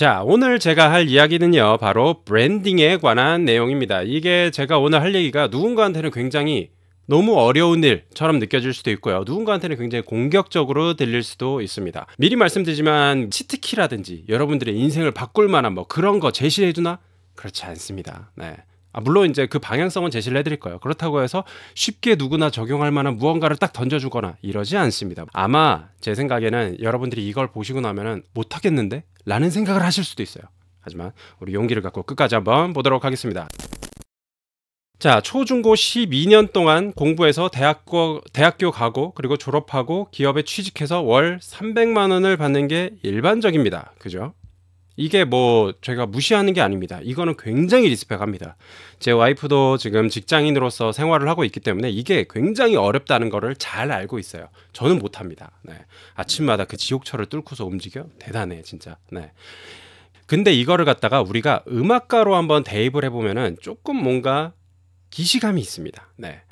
자, 오늘 제가 할 이야기는요, 바로 브랜딩에 관한 내용입니다. 이게 제가 오늘 할 얘기가 누군가한테는 굉장히 너무 어려운 일처럼 느껴질 수도 있고요. 누군가한테는 굉장히 공격적으로 들릴 수도 있습니다. 미리 말씀드리지만 치트키라든지 여러분들의 인생을 바꿀 만한 뭐 그런 거 제시해주나? 그렇지 않습니다. 네. 아, 물론 이제 그 방향성은 제시를 해드릴 거예요. 그렇다고 해서 쉽게 누구나 적용할 만한 무언가를 딱 던져주거나 이러지 않습니다. 아마 제 생각에는 여러분들이 이걸 보시고 나면은 못하겠는데? 라는 생각을 하실 수도 있어요. 하지만 우리 용기를 갖고 끝까지 한번 보도록 하겠습니다. 자, 초중고 12년 동안 공부해서 대학교, 대학교 가고 그리고 졸업하고 기업에 취직해서 월 300만 원을 받는 게 일반적입니다. 그죠? 이게 뭐 제가 무시하는 게 아닙니다. 이거는 굉장히 리스펙합니다. 제 와이프도 지금 직장인으로서 생활을 하고 있기 때문에 이게 굉장히 어렵다는 거를 잘 알고 있어요. 저는 못합니다. 네. 아침마다 그 지옥철을 뚫고서 움직여 대단해 진짜. 네. 근데 이거를 갖다가 우리가 음악가로 한번 대입을 해보면은 조금 뭔가 기시감이 있습니다. 네.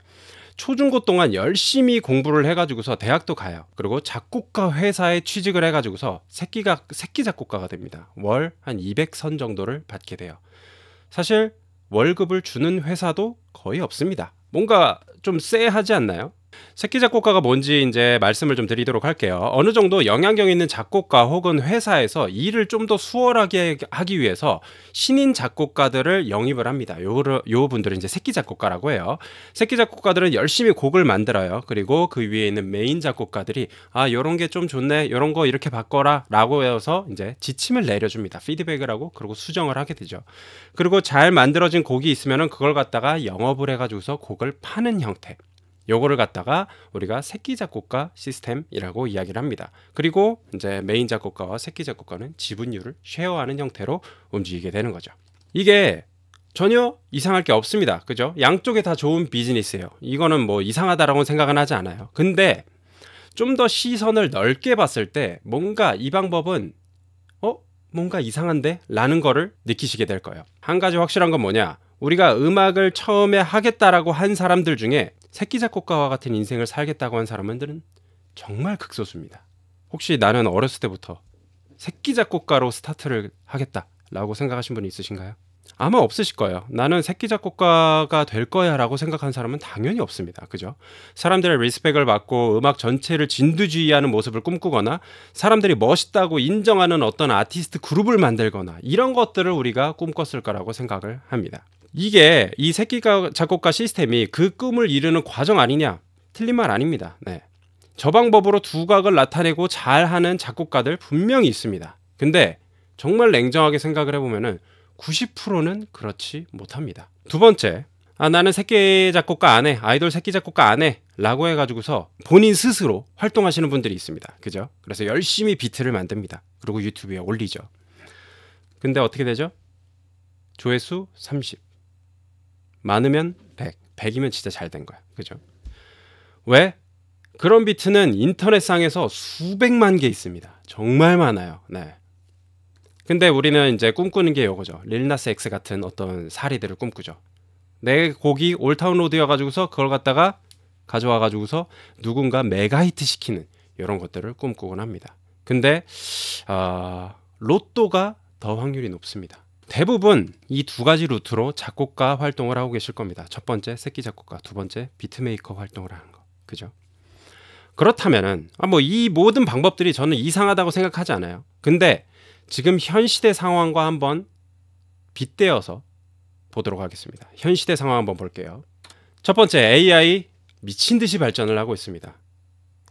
초중고 동안 열심히 공부를 해가지고서 대학도 가요. 그리고 작곡가 회사에 취직을 해가지고서 새끼가 새끼 작곡가가 됩니다. 월 한 200선 정도를 받게 돼요. 사실 월급을 주는 회사도 거의 없습니다. 뭔가 좀 쎄하지 않나요? 새끼 작곡가가 뭔지 이제 말씀을 좀 드리도록 할게요. 어느 정도 영향력 있는 작곡가 혹은 회사에서 일을 좀 더 수월하게 하기 위해서 신인 작곡가들을 영입을 합니다. 요요 분들은 이제 새끼 작곡가라고 해요. 새끼 작곡가들은 열심히 곡을 만들어요. 그리고 그 위에 있는 메인 작곡가들이 아 요런 게 좀 좋네. 요런 거 이렇게 바꿔라라고 해서 이제 지침을 내려줍니다. 피드백을 하고 그리고 수정을 하게 되죠. 그리고 잘 만들어진 곡이 있으면 그걸 갖다가 영업을 해가지고서 곡을 파는 형태. 요거를 갖다가 우리가 새끼 작곡가 시스템이라고 이야기를 합니다. 그리고 이제 메인 작곡가와 새끼 작곡가는 지분율을 쉐어하는 형태로 움직이게 되는 거죠. 이게 전혀 이상할 게 없습니다. 그죠? 양쪽에 다 좋은 비즈니스예요. 이거는 뭐 이상하다라고 생각은 하지 않아요. 근데 좀 더 시선을 넓게 봤을 때 뭔가 이 방법은 어? 뭔가 이상한데? 라는 거를 느끼시게 될 거예요. 한 가지 확실한 건 뭐냐? 우리가 음악을 처음에 하겠다라고 한 사람들 중에 새끼 작곡가와 같은 인생을 살겠다고 한 사람들은 정말 극소수입니다. 혹시 나는 어렸을 때부터 새끼 작곡가로 스타트를 하겠다라고 생각하신 분이 있으신가요? 아마 없으실 거예요. 나는 새끼 작곡가가 될 거야라고 생각한 사람은 당연히 없습니다. 그죠? 사람들의 리스펙을 받고 음악 전체를 진두지휘하는 모습을 꿈꾸거나 사람들이 멋있다고 인정하는 어떤 아티스트 그룹을 만들거나 이런 것들을 우리가 꿈꿨을 거라고 생각을 합니다. 이게 이새끼 작곡가 시스템이 그 꿈을 이루는 과정 아니냐? 틀린 말 아닙니다. 네. 저 방법으로 두각을 나타내고 잘하는 작곡가들 분명히 있습니다. 근데 정말 냉정하게 생각을 해보면 90%는 그렇지 못합니다. 두 번째, 아 나는 새끼 작곡가 안 해, 아이돌 새끼 작곡가 안 해라고 해가지고서 본인 스스로 활동하시는 분들이 있습니다. 그죠? 그래서 열심히 비트를 만듭니다. 그리고 유튜브에 올리죠. 근데 어떻게 되죠? 조회수 30. 많으면 100, 100이면 진짜 잘 된 거야. 그죠? 왜? 그런 비트는 인터넷상에서 수백만 개 있습니다. 정말 많아요. 네. 근데 우리는 이제 꿈꾸는 게 요거죠. 릴나스 X 같은 어떤 사리들을 꿈꾸죠. 내 곡이 올타운로드여가지고서 그걸 갖다가 가져와가지고서 누군가 메가히트 시키는 이런 것들을 꿈꾸곤 합니다. 근데 어, 로또가 더 확률이 높습니다. 대부분 이 두 가지 루트로 작곡가 활동을 하고 계실 겁니다. 첫 번째 새끼 작곡가, 두 번째 비트메이커 활동을 하는 거. 그죠? 그렇다면은 아뭐이 모든 방법들이 저는 이상하다고 생각하지 않아요. 근데 지금 현 시대 상황과 한번 빗대어서 보도록 하겠습니다. 현 시대 상황 한번 볼게요. 첫 번째 AI 미친 듯이 발전을 하고 있습니다.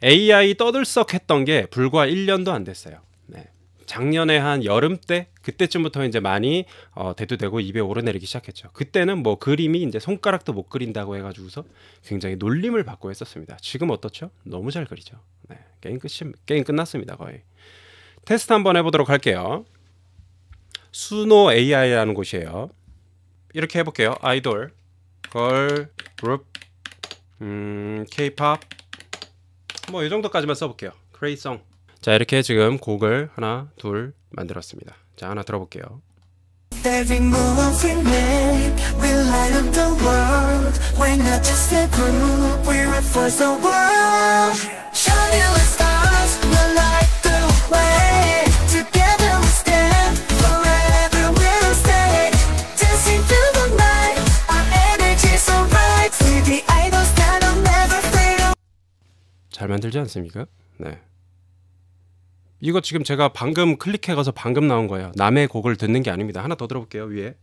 AI 떠들썩했던 게 불과 1년도 안 됐어요. 네. 작년에 한 여름 때 그때쯤부터 이제 많이 어, 대두되고 입에 오르내리기 시작했죠. 그때는 뭐 그림이 이제 손가락도 못 그린다고 해가지고서 굉장히 놀림을 받고 했었습니다. 지금 어떻죠? 너무 잘 그리죠. 네, 게임 끝 게임 끝났습니다 거의. 테스트 한번 해보도록 할게요. 수노 AI라는 곳이에요. 이렇게 해볼게요. 아이돌, 걸, 그룹, 음, K-pop 뭐 이 정도까지만 써볼게요. 크레이송 자, 이렇게 지금 곡을 하나, 둘 만들었습니다. 자, 하나 들어볼게요. Every move we make, we light up the world. We're not just a group, we're a force of world. Shining like stars, we'll light the way. Together we stand, forever we'll stay. Dancing through the night, our energy's so bright. We're the idols that are never fade away. 잘 만들지 않습니까? 네. 이거 지금 제가 방금 클릭해 가서 방금 나온 거예요. 남의 곡을 듣는 게 아닙니다. 하나 더 들어볼게요. 위에.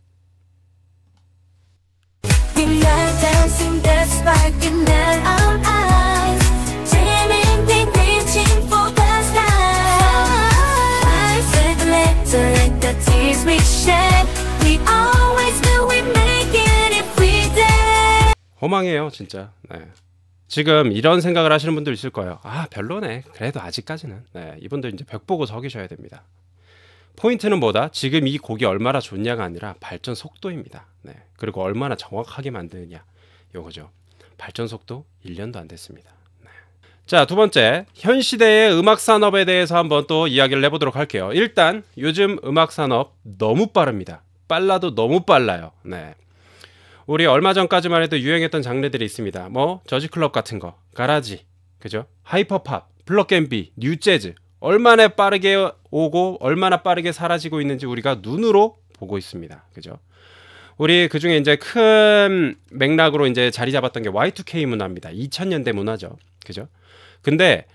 허망해요, 진짜. 네. 지금 이런 생각을 하시는 분들 있을 거예요. 아, 별로네. 그래도 아직까지는. 네, 이분들 이제 벽 보고 서이셔야 됩니다. 포인트는 뭐다? 지금 이 곡이 얼마나 좋냐가 아니라 발전 속도입니다. 네. 그리고 얼마나 정확하게 만드느냐. 요거죠. 발전 속도 1년도 안 됐습니다. 네. 자, 두 번째. 현 시대의 음악 산업에 대해서 한번 또 이야기를 해 보도록 할게요. 일단 요즘 음악 산업 너무 빠릅니다. 빨라도 너무 빨라요. 네. 우리 얼마 전까지만 해도 유행했던 장르들이 있습니다. 뭐 저지클럽 같은 거, 가라지, 그죠? 하이퍼팝, 블럭앤비 뉴재즈 얼마나 빠르게 오고 얼마나 빠르게 사라지고 있는지 우리가 눈으로 보고 있습니다. 그죠? 우리 그 중에 이제 큰 맥락으로 이제 자리 잡았던 게 Y2K 문화입니다. 2000년대 문화죠. 그죠? 근데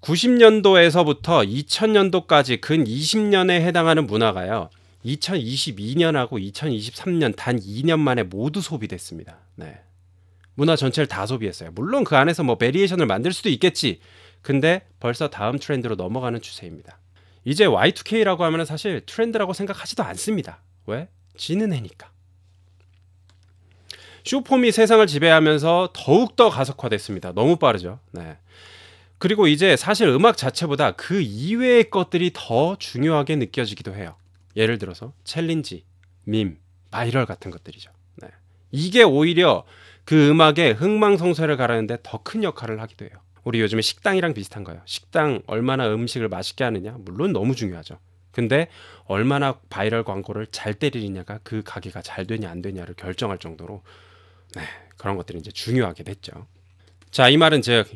90년도에서부터 2000년도까지 근 20년에 해당하는 문화가요. 2022년하고 2023년 단 2년 만에 모두 소비됐습니다. 네. 문화 전체를 다 소비했어요. 물론 그 안에서 뭐 베리에이션을 만들 수도 있겠지. 근데 벌써 다음 트렌드로 넘어가는 추세입니다. 이제 Y2K라고 하면 사실 트렌드라고 생각하지도 않습니다. 왜? 지는 해니까. 쇼폼이 세상을 지배하면서 더욱더 가속화됐습니다. 너무 빠르죠. 네. 그리고 이제 사실 음악 자체보다 그 이외의 것들이 더 중요하게 느껴지기도 해요. 예를 들어서 챌린지, 밈, 바이럴 같은 것들이죠. 네. 이게 오히려 그 음악의 흥망성쇠를 가라는데 더 큰 역할을 하기도 해요. 우리 요즘에 식당이랑 비슷한 거예요. 식당 얼마나 음식을 맛있게 하느냐 물론 너무 중요하죠. 근데 얼마나 바이럴 광고를 잘 때리느냐가 그 가게가 잘 되냐 안 되냐를 결정할 정도로 네, 그런 것들이 이제 중요하게 됐죠. 자, 이 말은 제가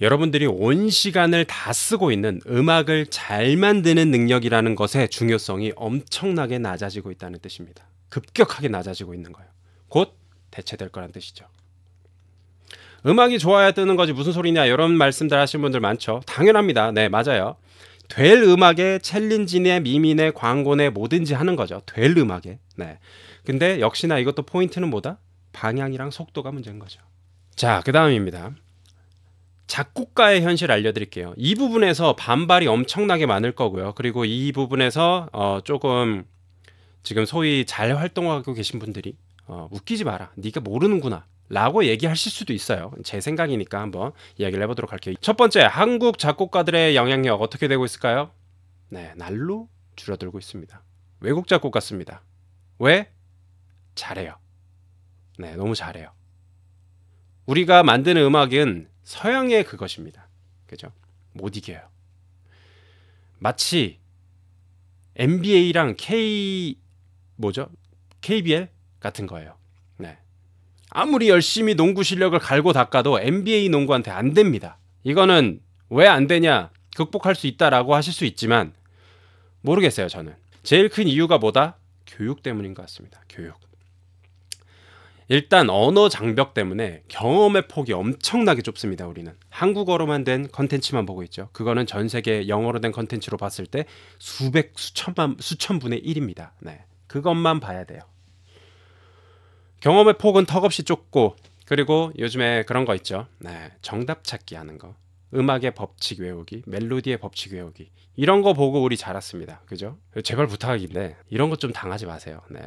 여러분들이 온 시간을 다 쓰고 있는 음악을 잘 만드는 능력이라는 것의 중요성이 엄청나게 낮아지고 있다는 뜻입니다. 급격하게 낮아지고 있는 거예요. 곧 대체될 거란 뜻이죠. 음악이 좋아야 뜨는 거지 무슨 소리냐 이런 말씀들 하시는 분들 많죠. 당연합니다. 네 맞아요. 될 음악에 챌린지네 미미네 광고네 뭐든지 하는 거죠. 될 음악에. 네. 근데 역시나 이것도 포인트는 뭐다? 방향이랑 속도가 문제인 거죠. 자, 그 다음입니다. 작곡가의 현실 알려드릴게요. 이 부분에서 반발이 엄청나게 많을 거고요. 그리고 이 부분에서 어, 조금 지금 소위 잘 활동하고 계신 분들이 어, 웃기지 마라. 네가 모르는구나. 라고 얘기하실 수도 있어요. 제 생각이니까 한번 이야기를 해보도록 할게요. 첫 번째, 한국 작곡가들의 영향력 어떻게 되고 있을까요? 네, 날로 줄어들고 있습니다. 외국 작곡 같습니다. 왜? 잘해요. 네, 너무 잘해요. 우리가 만드는 음악은 서양의 그것입니다. 그죠? 못 이겨요. 마치 NBA랑 K 뭐죠? KBL 같은 거예요. 네. 아무리 열심히 농구 실력을 갈고 닦아도 NBA 농구한테 안 됩니다. 이거는 왜 안 되냐? 극복할 수 있다라고 하실 수 있지만 모르겠어요, 저는. 제일 큰 이유가 뭐다? 교육 때문인 것 같습니다. 교육. 일단 언어 장벽 때문에 경험의 폭이 엄청나게 좁습니다. 우리는 한국어로만 된 컨텐츠만 보고 있죠. 그거는 전 세계 영어로 된 컨텐츠로 봤을 때 수백 수천만 수천 분의 일입니다 네. 그것만 봐야 돼요. 경험의 폭은 턱없이 좁고 그리고 요즘에 그런 거 있죠. 네. 정답 찾기 하는 거. 음악의 법칙 외우기, 멜로디의 법칙 외우기. 이런 거 보고 우리 자랐습니다. 그죠? 제발 부탁인데 이런 것 좀 당하지 마세요. 네.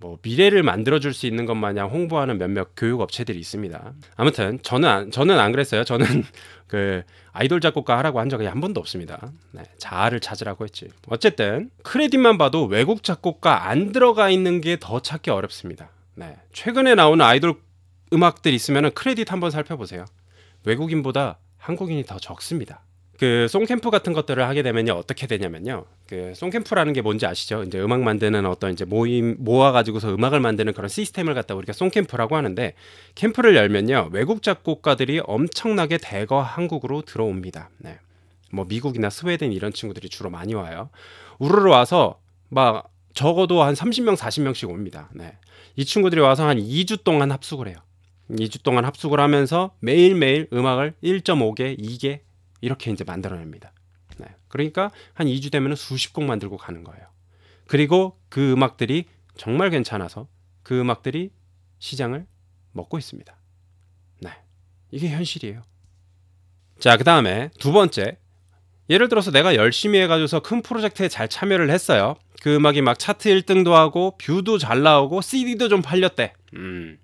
뭐 미래를 만들어줄 수 있는 것 마냥 홍보하는 몇몇 교육 업체들이 있습니다. 아무튼 저는 안, 저는 안 그랬어요. 저는 그 아이돌 작곡가 하라고 한 적이 한 번도 없습니다. 네, 자아를 찾으라고 했지. 어쨌든 크레딧만 봐도 외국 작곡가 안 들어가 있는 게 더 찾기 어렵습니다. 네, 최근에 나오는 아이돌 음악들 있으면 크레딧 한번 살펴보세요. 외국인보다 한국인이 더 적습니다. 그 송캠프 같은 것들을 하게 되면요 어떻게 되냐면요 그 송캠프라는 게 뭔지 아시죠? 이제 음악 만드는 어떤 이제 모임 모아 가지고서 음악을 만드는 그런 시스템을 갖다 우리가 송캠프라고 하는데 캠프를 열면요 외국 작곡가들이 엄청나게 대거 한국으로 들어옵니다. 네. 뭐 미국이나 스웨덴 이런 친구들이 주로 많이 와요. 우르르 와서 막 적어도 한 30명 40명씩 옵니다. 네. 이 친구들이 와서 한 2주 동안 합숙을 해요. 2주 동안 합숙을 하면서 매일매일 음악을 1.5개, 2개, 이렇게 이제 만들어냅니다. 네. 그러니까 한 2주 되면 수십 곡 만들고 가는 거예요. 그리고 그 음악들이 정말 괜찮아서 그 음악들이 시장을 먹고 있습니다. 네. 이게 현실이에요. 자, 그 다음에 두 번째. 예를 들어서 내가 열심히 해가지고서 큰 프로젝트에 잘 참여를 했어요. 그 음악이 막 차트 1등도 하고 뷰도 잘 나오고 CD도 좀 팔렸대. 음.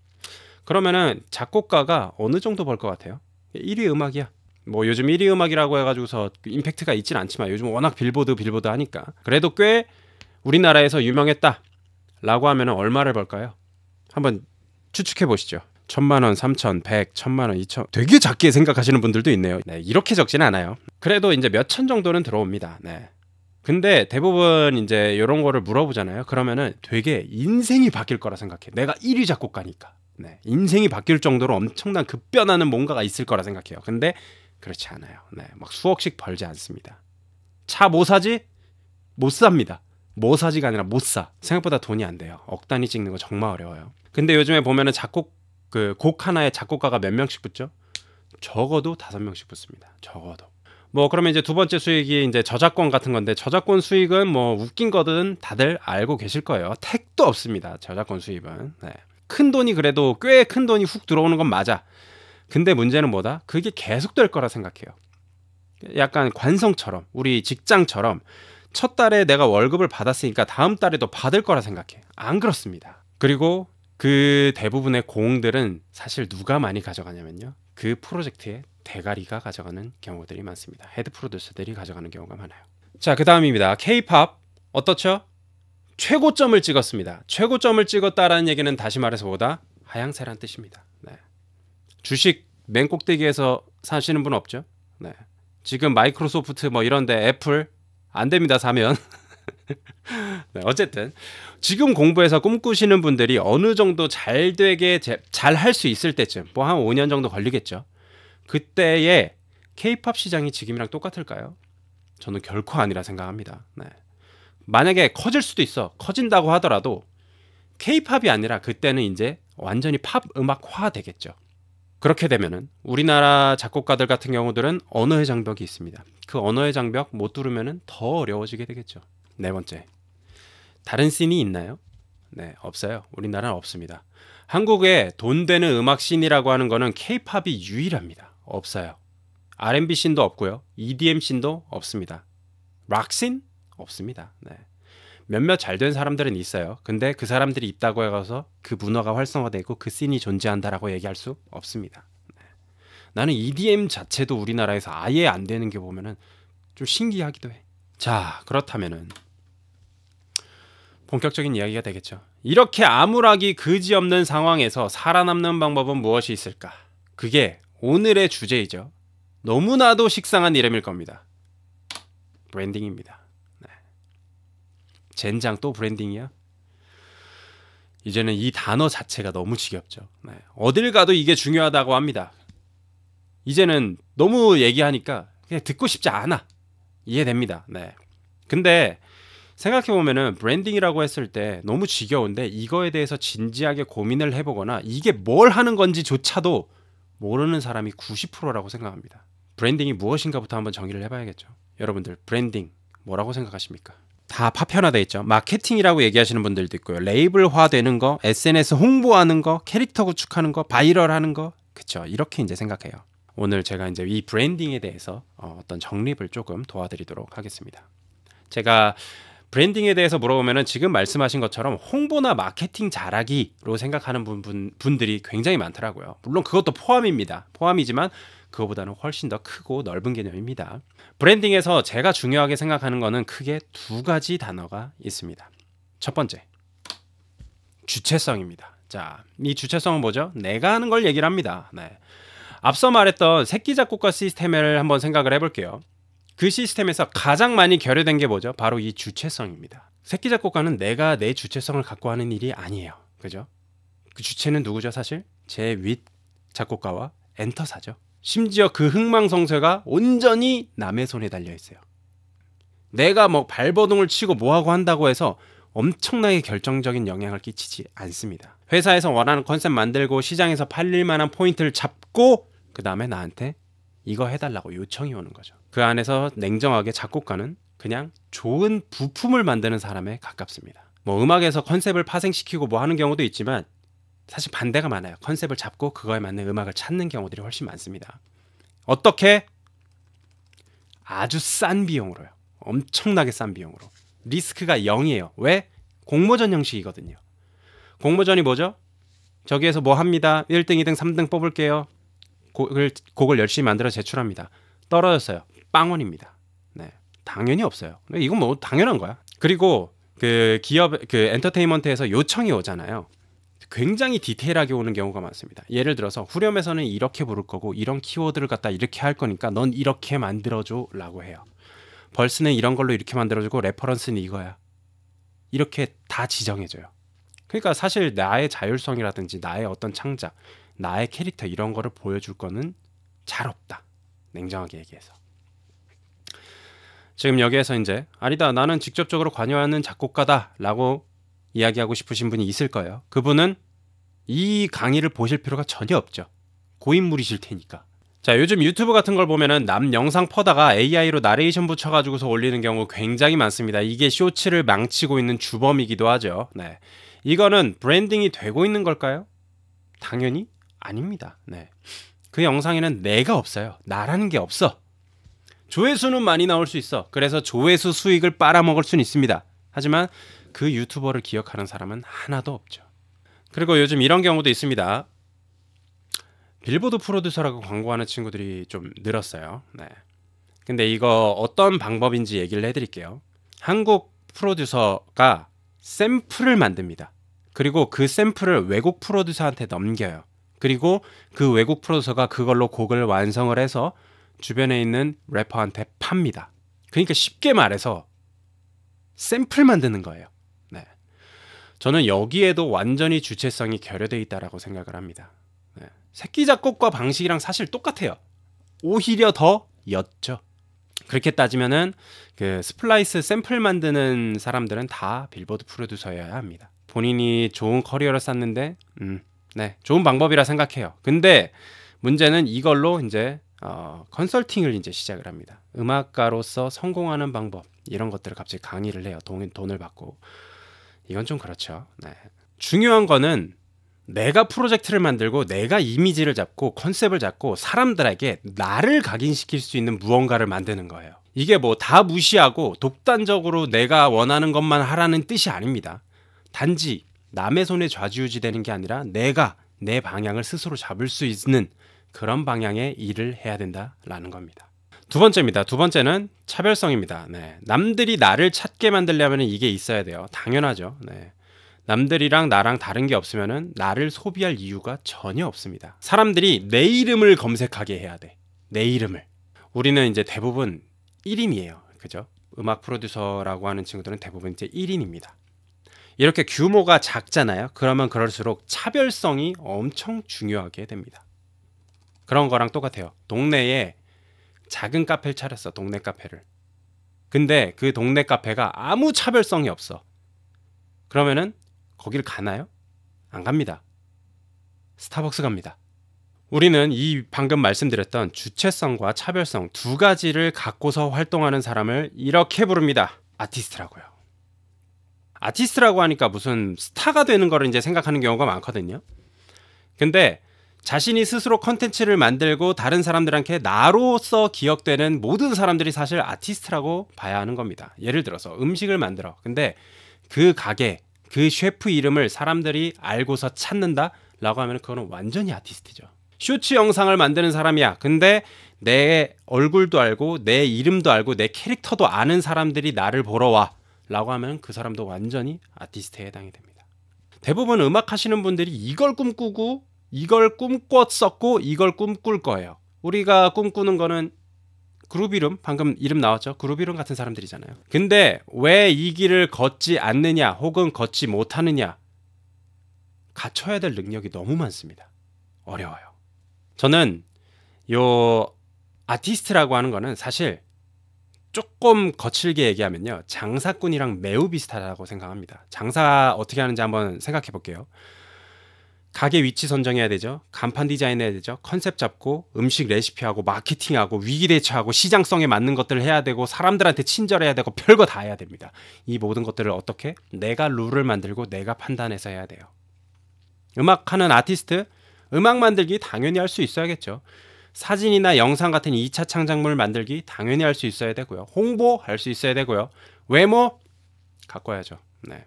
그러면은 작곡가가 어느 정도 벌 것 같아요? 1위 음악이야. 뭐 요즘 1위 음악이라고 해가지고서 그 임팩트가 있진 않지만 요즘 워낙 빌보드 빌보드 하니까 그래도 꽤 우리나라에서 유명했다라고 하면 얼마를 벌까요? 한번 추측해 보시죠. 천만 원, 삼천, 백, 천만 원, 이천 되게 작게 생각하시는 분들도 있네요. 네, 이렇게 적진 않아요. 그래도 이제 몇 천 정도는 들어옵니다. 네. 근데 대부분 이제 이런 거를 물어보잖아요. 그러면은 되게 인생이 바뀔 거라 생각해. 내가 1위 작곡가니까. 네. 인생이 바뀔 정도로 엄청난 급변하는 뭔가가 있을 거라 생각해요. 근데 그렇지 않아요. 네, 막 수억씩 벌지 않습니다. 차뭐 사지? 못 삽니다. 뭐 사지가 아니라 못 사. 생각보다 돈이 안 돼요. 억 단위 찍는 거 정말 어려워요. 근데 요즘에 보면은 작곡 그 곡 하나에 작곡가가 몇 명씩 붙죠? 적어도 다섯 명씩 붙습니다. 적어도. 뭐 그러면 이제 두 번째 수익이 이제 저작권 같은 건데 저작권 수익은 뭐 웃긴 거든 다들 알고 계실 거예요. 택도 없습니다. 저작권 수입은. 네. 큰 돈이 그래도 꽤 큰 돈이 훅 들어오는 건 맞아. 근데 문제는 뭐다? 그게 계속될 거라 생각해요. 약간 관성처럼 우리 직장처럼 첫 달에 내가 월급을 받았으니까 다음 달에도 받을 거라 생각해. 안 그렇습니다. 그리고 그 대부분의 공들은 사실 누가 많이 가져가냐면요. 그프로젝트에 대가리가 가져가는 경우들이 많습니다. 헤드 프로듀서들이 가져가는 경우가 많아요. 자, 그 다음입니다. K-팝 어떻죠? 최고점을 찍었습니다. 최고점을 찍었다라는 얘기는 다시 말해서 보다 하향세란 뜻입니다. 주식 맹 꼭대기에서 사시는 분 없죠? 네. 지금 마이크로소프트 뭐 이런데 애플 안 됩니다 사면. 네, 어쨌든 지금 공부해서 꿈꾸시는 분들이 어느 정도 잘 되게 잘 할 수 있을 때쯤 뭐 한 5년 정도 걸리겠죠. 그때에 케이팝 시장이 지금이랑 똑같을까요? 저는 결코 아니라 생각합니다. 네. 만약에 커질 수도 있어. 커진다고 하더라도 케이팝이 아니라 그때는 이제 완전히 팝 음악화 되겠죠. 그렇게 되면은 우리나라 작곡가들 같은 경우들은 언어의 장벽이 있습니다. 그 언어의 장벽 못 뚫으면은 더 어려워지게 되겠죠. 네 번째. 다른 씬이 있나요? 네, 없어요. 우리나라는 없습니다. 한국의 돈 되는 음악 씬이라고 하는 거는 케이팝이 유일합니다. 없어요. R&B 씬도 없고요. EDM 씬도 없습니다. 락 씬? 없습니다. 네. 몇몇 잘된 사람들은 있어요. 근데 그 사람들이 있다고 해서 그 문화가 활성화되고 그 씬이 존재한다라고 얘기할 수 없습니다. 네. 나는 EDM 자체도 우리나라에서 아예 안 되는 게 보면은 좀 신기하기도 해. 자, 그렇다면은 본격적인 이야기가 되겠죠. 이렇게 암울하기 그지없는 상황에서 살아남는 방법은 무엇이 있을까? 그게 오늘의 주제이죠. 너무나도 식상한 이름일 겁니다. 브랜딩입니다. 젠장 또 브랜딩이야? 이제는 이 단어 자체가 너무 지겹죠. 네. 어딜 가도 이게 중요하다고 합니다. 이제는 너무 얘기하니까 그냥 듣고 싶지 않아. 이해됩니다. 네. 근데 생각해 보면 브랜딩이라고 했을 때 너무 지겨운데 이거에 대해서 진지하게 고민을 해보거나 이게 뭘 하는 건지조차도 모르는 사람이 90%라고 생각합니다. 브랜딩이 무엇인가부터 한번 정의를 해봐야겠죠. 여러분들 브랜딩 뭐라고 생각하십니까? 다 파편화돼 있죠. 마케팅이라고 얘기하시는 분들도 있고요. 레이블화되는 거, SNS 홍보하는 거, 캐릭터 구축하는 거, 바이럴하는 거, 그쵸? 이렇게 이제 생각해요. 오늘 제가 이제 이 브랜딩에 대해서 어, 어떤 정립을 조금 도와드리도록 하겠습니다. 제가 브랜딩에 대해서 물어보면은 지금 말씀하신 것처럼 홍보나 마케팅 잘하기로 생각하는 분, 분, 분들이 굉장히 많더라고요. 물론 그것도 포함입니다. 포함이지만 그거보다는 훨씬 더 크고 넓은 개념입니다. 브랜딩에서 제가 중요하게 생각하는 것은 크게 두 가지 단어가 있습니다. 첫 번째, 주체성입니다. 자, 이 주체성은 뭐죠? 내가 하는 걸 얘기를 합니다. 네. 앞서 말했던 새끼 작곡가 시스템을 한번 생각을 해볼게요. 그 시스템에서 가장 많이 결여된 게 뭐죠? 바로 이 주체성입니다. 새끼 작곡가는 내가 내 주체성을 갖고 하는 일이 아니에요. 그죠? 그 주체는 누구죠, 사실? 제 윗 작곡가와 엔터사죠. 심지어 그 흥망성쇠가 온전히 남의 손에 달려 있어요. 내가 뭐 발버둥을 치고 뭐하고 한다고 해서 엄청나게 결정적인 영향을 끼치지 않습니다. 회사에서 원하는 컨셉 만들고 시장에서 팔릴 만한 포인트를 잡고 그 다음에 나한테 이거 해달라고 요청이 오는 거죠. 그 안에서 냉정하게 작곡가는 그냥 좋은 부품을 만드는 사람에 가깝습니다. 뭐 음악에서 컨셉을 파생시키고 뭐 하는 경우도 있지만 사실 반대가 많아요. 컨셉을 잡고 그거에 맞는 음악을 찾는 경우들이 훨씬 많습니다. 어떻게? 아주 싼 비용으로요. 엄청나게 싼 비용으로. 리스크가 0이에요. 왜? 공모전 형식이거든요. 공모전이 뭐죠? 저기에서 뭐 합니다. 1등, 2등, 3등 뽑을게요. 곡을, 곡을 열심히 만들어 제출합니다. 떨어졌어요. 빵원입니다. 네. 당연히 없어요. 이건 뭐 당연한 거야. 그리고 그 기업 그 엔터테인먼트에서 요청이 오잖아요. 굉장히 디테일하게 오는 경우가 많습니다. 예를 들어서 후렴에서는 이렇게 부를 거고 이런 키워드를 갖다 이렇게 할 거니까 넌 이렇게 만들어줘 라고 해요. 벌스는 이런 걸로 이렇게 만들어주고 레퍼런스는 이거야. 이렇게 다 지정해줘요. 그러니까 사실 나의 자율성이라든지 나의 어떤 창작, 나의 캐릭터 이런 거를 보여줄 거는 잘 없다. 냉정하게 얘기해서. 지금 여기에서 이제 아니다 나는 직접적으로 관여하는 작곡가다라고 이야기하고 싶으신 분이 있을 거예요. 그분은 이 강의를 보실 필요가 전혀 없죠. 고인물이실 테니까. 자, 요즘 유튜브 같은 걸 보면은 남 영상 퍼다가 AI로 나레이션 붙여가지고서 올리는 경우 굉장히 많습니다. 이게 쇼츠를 망치고 있는 주범이기도 하죠. 네. 이거는 브랜딩이 되고 있는 걸까요? 당연히 아닙니다. 네. 그 영상에는 내가 없어요. 나라는 게 없어. 조회수는 많이 나올 수 있어. 그래서 조회수 수익을 빨아먹을 수는 있습니다. 하지만 그 유튜버를 기억하는 사람은 하나도 없죠. 그리고 요즘 이런 경우도 있습니다. 빌보드 프로듀서라고 광고하는 친구들이 좀 늘었어요. 네. 근데 이거 어떤 방법인지 얘기를 해드릴게요. 한국 프로듀서가 샘플을 만듭니다. 그리고 그 샘플을 외국 프로듀서한테 넘겨요. 그리고 그 외국 프로듀서가 그걸로 곡을 완성을 해서 주변에 있는 래퍼한테 팝니다. 그러니까 쉽게 말해서 샘플 만드는 거예요. 저는 여기에도 완전히 주체성이 결여돼 있다라고 생각을 합니다. 네. 새끼 작곡과 방식이랑 사실 똑같아요. 오히려 더 였죠. 그렇게 따지면은 그 스플라이스 샘플 만드는 사람들은 다 빌보드 프로듀서여야 합니다. 본인이 좋은 커리어를 쌓는데 음, 네, 좋은 방법이라 생각해요. 근데 문제는 이걸로 이제 어, 컨설팅을 이제 시작을 합니다. 음악가로서 성공하는 방법 이런 것들을 갑자기 강의를 해요. 돈, 돈을 받고 이건 좀 그렇죠. 네. 중요한 거는 내가 프로젝트를 만들고 내가 이미지를 잡고 컨셉을 잡고 사람들에게 나를 각인시킬 수 있는 무언가를 만드는 거예요. 이게 뭐 다 무시하고 독단적으로 내가 원하는 것만 하라는 뜻이 아닙니다. 단지 남의 손에 좌지우지 되는 게 아니라 내가 내 방향을 스스로 잡을 수 있는 그런 방향의 일을 해야 된다라는 겁니다. 두 번째입니다. 두 번째는 차별성입니다. 네. 남들이 나를 찾게 만들려면 이게 있어야 돼요. 당연하죠. 네. 남들이랑 나랑 다른 게 없으면 나를 소비할 이유가 전혀 없습니다. 사람들이 내 이름을 검색하게 해야 돼. 내 이름을. 우리는 이제 대부분 1인이에요. 그죠? 음악 프로듀서라고 하는 친구들은 대부분 이제 1인입니다. 이렇게 규모가 작잖아요. 그러면 그럴수록 차별성이 엄청 중요하게 됩니다. 그런 거랑 똑같아요. 동네에 작은 카페를 차렸어 동네 카페를 근데 그 동네 카페가 아무 차별성이 없어 그러면은 거길 가나요? 안 갑니다 스타벅스 갑니다 우리는 이 방금 말씀드렸던 주체성과 차별성 두 가지를 갖고서 활동하는 사람을 이렇게 부릅니다 아티스트라고요 아티스트라고 하니까 무슨 스타가 되는 거를 이제 생각하는 경우가 많거든요 근데 자신이 스스로 컨텐츠를 만들고 다른 사람들한테 나로서 기억되는 모든 사람들이 사실 아티스트라고 봐야 하는 겁니다. 예를 들어서 음식을 만들어. 근데 그 가게, 그 셰프 이름을 사람들이 알고서 찾는다? 라고 하면 그거는 완전히 아티스트죠. 쇼츠 영상을 만드는 사람이야. 근데 내 얼굴도 알고 내 이름도 알고 내 캐릭터도 아는 사람들이 나를 보러 와. 라고 하면 그 사람도 완전히 아티스트에 해당이 됩니다. 대부분 음악 하시는 분들이 이걸 꿈꾸고 이걸 꿈꿨었고 이걸 꿈꿀 거예요. 우리가 꿈꾸는 거는 그룹 이름 방금 이름 나왔죠 그룹 이름 같은 사람들이잖아요 근데 왜 이 길을 걷지 않느냐 혹은 걷지 못하느냐 갖춰야 될 능력이 너무 많습니다 어려워요 저는 요 아티스트라고 하는 거는 사실 조금 거칠게 얘기하면요 장사꾼이랑 매우 비슷하다고 생각합니다 장사 어떻게 하는지 한번 생각해 볼게요 가게 위치 선정해야 되죠. 간판 디자인해야 되죠. 컨셉 잡고 음식 레시피하고 마케팅하고 위기 대처하고 시장성에 맞는 것들을 해야 되고 사람들한테 친절해야 되고 별거 다 해야 됩니다. 이 모든 것들을 어떻게 내가 룰을 만들고 내가 판단해서 해야 돼요. 음악하는 아티스트 음악 만들기 당연히 할 수 있어야겠죠. 사진이나 영상 같은 2차 창작물 만들기 당연히 할 수 있어야 되고요. 홍보 할 수 있어야 되고요. 외모 가꿔야죠 네.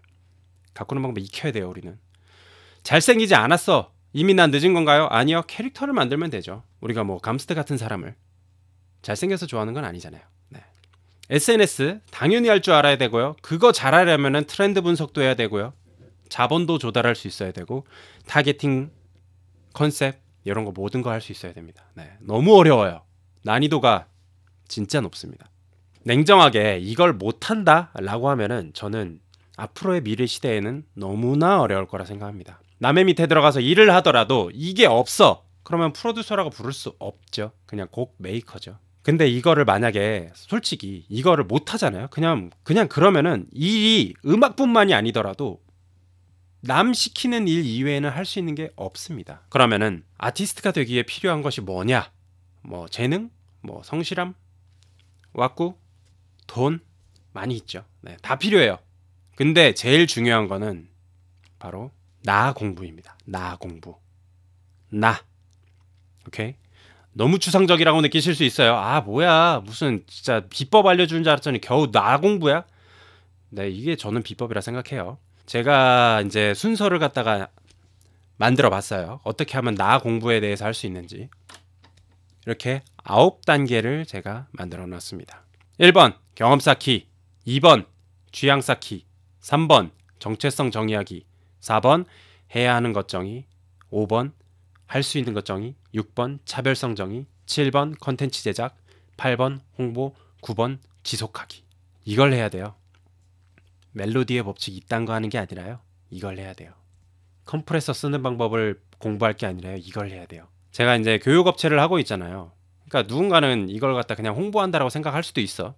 갖고 는 방법 익혀야 돼요, 우리는. 잘생기지 않았어. 이미 난 늦은 건가요? 아니요. 캐릭터를 만들면 되죠. 우리가 뭐 감스트 같은 사람을 잘생겨서 좋아하는 건 아니잖아요. 네. SNS 당연히 할 줄 알아야 되고요. 그거 잘하려면 트렌드 분석도 해야 되고요. 자본도 조달할 수 있어야 되고 타겟팅 컨셉 이런 거 모든 거 할 수 있어야 됩니다. 네. 너무 어려워요. 난이도가 진짜 높습니다. 냉정하게 이걸 못한다라고 하면은 저는 앞으로의 미래 시대에는 너무나 어려울 거라 생각합니다. 남의 밑에 들어가서 일을 하더라도 이게 없어. 그러면 프로듀서라고 부를 수 없죠. 그냥 곡 메이커죠. 근데 이거를 만약에 솔직히 이거를 못 하잖아요. 그냥 그냥 그러면은 일이 음악뿐만이 아니더라도 남 시키는 일 이외에는 할 수 있는 게 없습니다. 그러면은 아티스트가 되기에 필요한 것이 뭐냐? 뭐 재능, 뭐 성실함, 왔고 돈 많이 있죠. 네, 다 필요해요. 근데 제일 중요한 거는 바로 나 공부입니다. 나 공부. 나. 오케이? 너무 추상적이라고 느끼실 수 있어요. 아, 뭐야. 무슨 진짜 비법 알려주는 줄 알았더니 겨우 나 공부야? 네, 이게 저는 비법이라 생각해요. 제가 이제 순서를 갖다가 만들어 봤어요. 어떻게 하면 나 공부에 대해서 할 수 있는지. 이렇게 아홉 단계를 제가 만들어 놨습니다. 1번, 경험 쌓기. 2번, 취향 쌓기. 3번, 정체성 정의하기. 4번 해야 하는 것 정의, 5번 할 수 있는 것 정의, 6번 차별성 정의, 7번 컨텐츠 제작, 8번 홍보, 9번 지속하기. 이걸 해야 돼요. 멜로디의 법칙 이딴 거 하는 게 아니라요. 이걸 해야 돼요. 컴프레서 쓰는 방법을 공부할 게 아니라요. 이걸 해야 돼요. 제가 이제 교육업체를 하고 있잖아요. 그러니까 누군가는 이걸 갖다 그냥 홍보한다라고 생각할 수도 있어.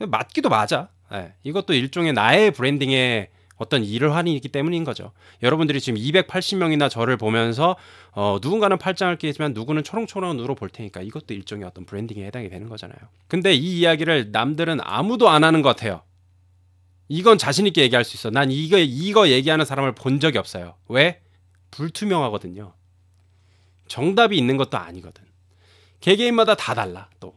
맞기도 맞아. 네. 이것도 일종의 나의 브랜딩의 어떤 일을 하니 이기 때문인 거죠. 여러분들이 지금 280명이나 저를 보면서 어, 누군가는 팔짱을 끼지만 누구는 초롱초롱 눈으로 볼 테니까 이것도 일종의 어떤 브랜딩에 해당이 되는 거잖아요. 근데 이 이야기를 남들은 아무도 안 하는 것 같아요. 이건 자신 있게 얘기할 수 있어. 난 이거 이거 얘기하는 사람을 본 적이 없어요. 왜? 불투명하거든요. 정답이 있는 것도 아니거든. 개개인마다 다 달라. 또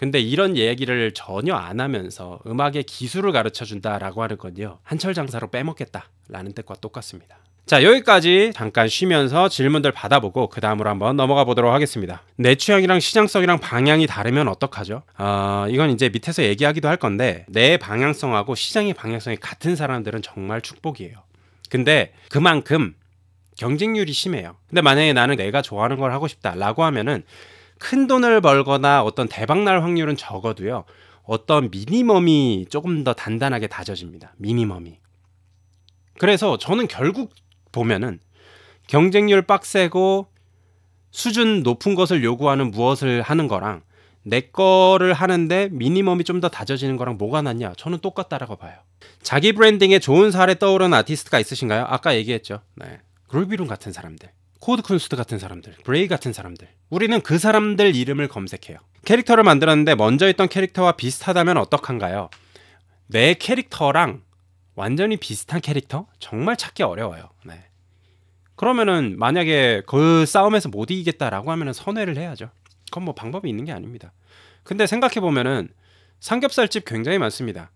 근데 이런 얘기를 전혀 안 하면서 음악의 기술을 가르쳐 준다라고 하는 건요. 한철 장사로 빼먹겠다라는 뜻과 똑같습니다. 자, 여기까지 잠깐 쉬면서 질문들 받아보고 그 다음으로 한번 넘어가 보도록 하겠습니다. 내 취향이랑 시장성이랑 방향이 다르면 어떡하죠? 아, 어, 이건 이제 밑에서 얘기하기도 할 건데 내 방향성하고 시장의 방향성이 같은 사람들은 정말 축복이에요. 근데 그만큼 경쟁률이 심해요. 근데 만약에 나는 내가 좋아하는 걸 하고 싶다라고 하면은 큰 돈을 벌거나 어떤 대박 날 확률은 적어도요. 어떤 미니멈이 조금 더 단단하게 다져집니다. 미니멈이. 그래서 저는 결국 보면은 경쟁률 빡세고 수준 높은 것을 요구하는 무엇을 하는 거랑 내 거를 하는데 미니멈이 좀 더 다져지는 거랑 뭐가 낫냐? 저는 똑같다라고 봐요. 자기 브랜딩에 좋은 사례 떠오르는 아티스트가 있으신가요? 아까 얘기했죠. 네. 그루비룸 같은 사람들. 코드 쿤스트 같은 사람들, 브레이 같은 사람들. 우리는 그 사람들 이름을 검색해요. 캐릭터를 만들었는데 먼저 있던 캐릭터와 비슷하다면 어떡한가요? 내 캐릭터랑 완전히 비슷한 캐릭터? 정말 찾기 어려워요. 네. 그러면은 만약에 그 싸움에서 못 이기겠다라고 하면은 선회를 해야죠. 그건 뭐 방법이 있는 게 아닙니다. 근데 생각해 보면은 삼겹살집 굉장히 많습니다.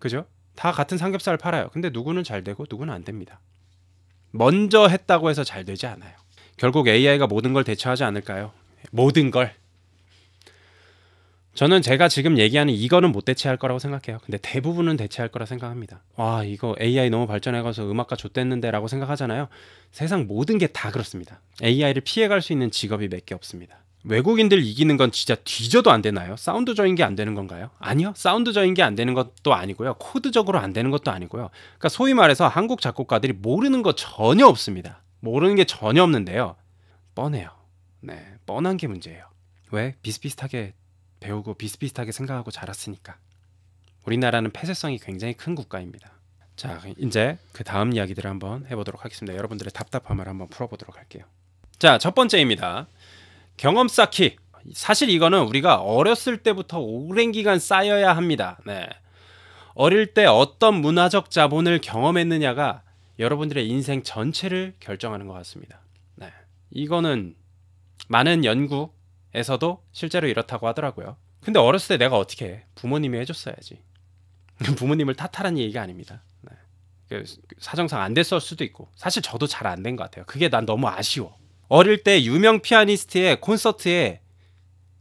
그죠? 다 같은 삼겹살 팔아요. 근데 누구는 잘 되고 누구는 안 됩니다. 먼저 했다고 해서 잘 되지 않아요. 결국 AI가 모든 걸 대처하지 않을까요? 모든 걸. 저는 제가 지금 얘기하는 이거는 못 대체할 거라고 생각해요. 근데 대부분은 대체할 거라 생각합니다. 와, 이거 AI 너무 발전해가서 음악가 좆됐는데 라고 생각하잖아요. 세상 모든 게 다 그렇습니다. AI를 피해갈 수 있는 직업이 몇 개 없습니다. 외국인들 이기는 건 진짜 뒤져도 안 되나요? 사운드적인 게 안 되는 건가요? 아니요. 사운드적인 게 안 되는 것도 아니고요. 코드적으로 안 되는 것도 아니고요. 그러니까 소위 말해서 한국 작곡가들이 모르는 거 전혀 없습니다. 모르는 게 전혀 없는데요. 뻔해요. 네. 뻔한 게 문제예요. 왜? 비슷비슷하게 배우고 비슷비슷하게 생각하고 자랐으니까. 우리나라는 폐쇄성이 굉장히 큰 국가입니다. 자, 이제 그 다음 이야기들을 한번 해보도록 하겠습니다. 여러분들의 답답함을 한번 풀어보도록 할게요. 자, 첫 번째입니다. 경험 쌓기. 사실 이거는 우리가 어렸을 때부터 오랜 기간 쌓여야 합니다. 네. 어릴 때 어떤 문화적 자본을 경험했느냐가 여러분들의 인생 전체를 결정하는 것 같습니다. 네. 이거는 많은 연구에서도 실제로 이렇다고 하더라고요. 근데 어렸을 때 내가 어떻게 해? 부모님이 해줬어야지. 부모님을 탓하라는 얘기가 아닙니다. 네. 그 사정상 안 됐을 수도 있고 사실 저도 잘 안 된 것 같아요. 그게 난 너무 아쉬워. 어릴 때 유명 피아니스트의 콘서트에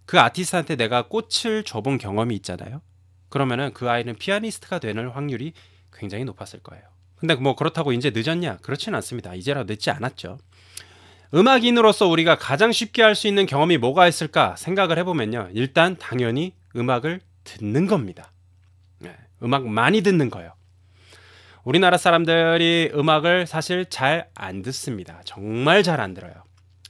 그 아티스트한테 내가 꽃을 줘본 경험이 있잖아요. 그러면은 그 아이는 피아니스트가 되는 확률이 굉장히 높았을 거예요. 근데 뭐 그렇다고 이제 늦었냐? 그렇진 않습니다. 이제라도 늦지 않았죠. 음악인으로서 우리가 가장 쉽게 할 수 있는 경험이 뭐가 있을까 생각을 해보면요. 일단 당연히 음악을 듣는 겁니다. 네, 음악 많이 듣는 거예요. 우리나라 사람들이 음악을 사실 잘 안 듣습니다. 정말 잘 안 들어요.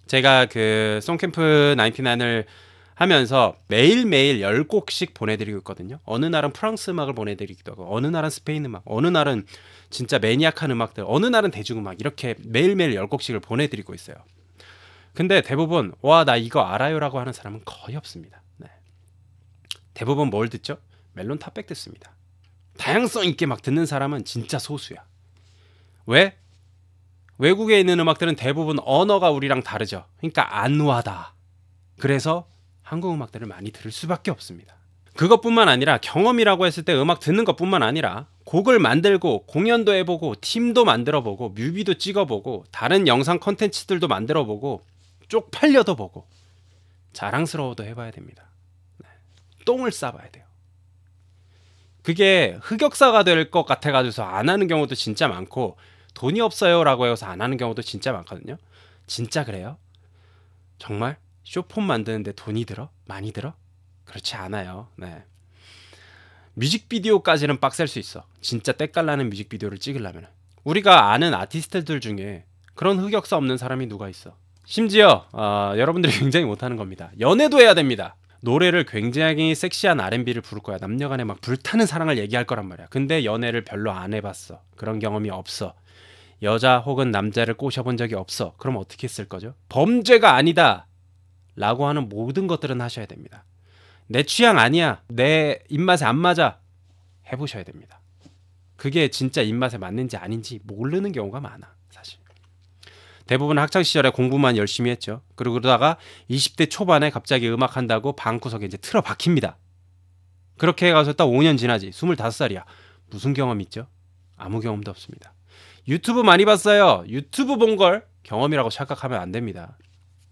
제가 그 송캠프 99을 하면서 매일매일 10곡씩 보내드리고 있거든요. 어느 날은 프랑스 음악을 보내드리기도 하고, 어느 날은 스페인 음악, 어느 날은 진짜 매니악한 음악들, 어느 날은 대중음악, 이렇게 매일매일 10곡씩을 보내드리고 있어요. 근데 대부분, 와, 나 이거 알아요 라고 하는 사람은 거의 없습니다. 네. 대부분 뭘 듣죠? 멜론 탑백 듣습니다. 다양성 있게 막 듣는 사람은 진짜 소수야. 왜? 외국에 있는 음악들은 대부분 언어가 우리랑 다르죠. 그러니까 안와다. 그래서 한국 음악들을 많이 들을 수밖에 없습니다. 그것뿐만 아니라 경험이라고 했을 때 음악 듣는 것뿐만 아니라 곡을 만들고 공연도 해보고 팀도 만들어보고 뮤비도 찍어보고 다른 영상 컨텐츠들도 만들어보고 쪽팔려도 보고 자랑스러워도 해봐야 됩니다. 네. 똥을 싸봐야 돼요. 그게 흑역사가 될 것같아가지고안 하는 경우도 진짜 많고 돈이 없어요라고 해서 안 하는 경우도 진짜 많거든요. 진짜 그래요? 정말 쇼폼 만드는데 돈이 들어? 많이 들어? 그렇지 않아요. 네. 뮤직비디오까지는 빡셀 수 있어. 진짜 때깔나는 뮤직비디오를 찍으려면. 우리가 아는 아티스트들 중에 그런 흑역사 없는 사람이 누가 있어. 심지어 어, 여러분들이 굉장히 못하는 겁니다. 연애도 해야 됩니다. 노래를 굉장히 섹시한 R&B를 부를 거야. 남녀간에 막 불타는 사랑을 얘기할 거란 말이야. 근데 연애를 별로 안 해봤어. 그런 경험이 없어. 여자 혹은 남자를 꼬셔본 적이 없어. 그럼 어떻게 했을 거죠? 범죄가 아니다. 라고 하는 모든 것들은 하셔야 됩니다. 내 취향 아니야. 내 입맛에 안 맞아. 해보셔야 됩니다. 그게 진짜 입맛에 맞는지 아닌지 모르는 경우가 많아, 사실. 대부분 학창시절에 공부만 열심히 했죠. 그리고 그러다가 20대 초반에 갑자기 음악한다고 방구석에 이제 틀어 박힙니다. 그렇게 가서 딱 5년 지나지. 25살이야. 무슨 경험 있죠? 아무 경험도 없습니다. 유튜브 많이 봤어요. 유튜브 본 걸 경험이라고 착각하면 안 됩니다.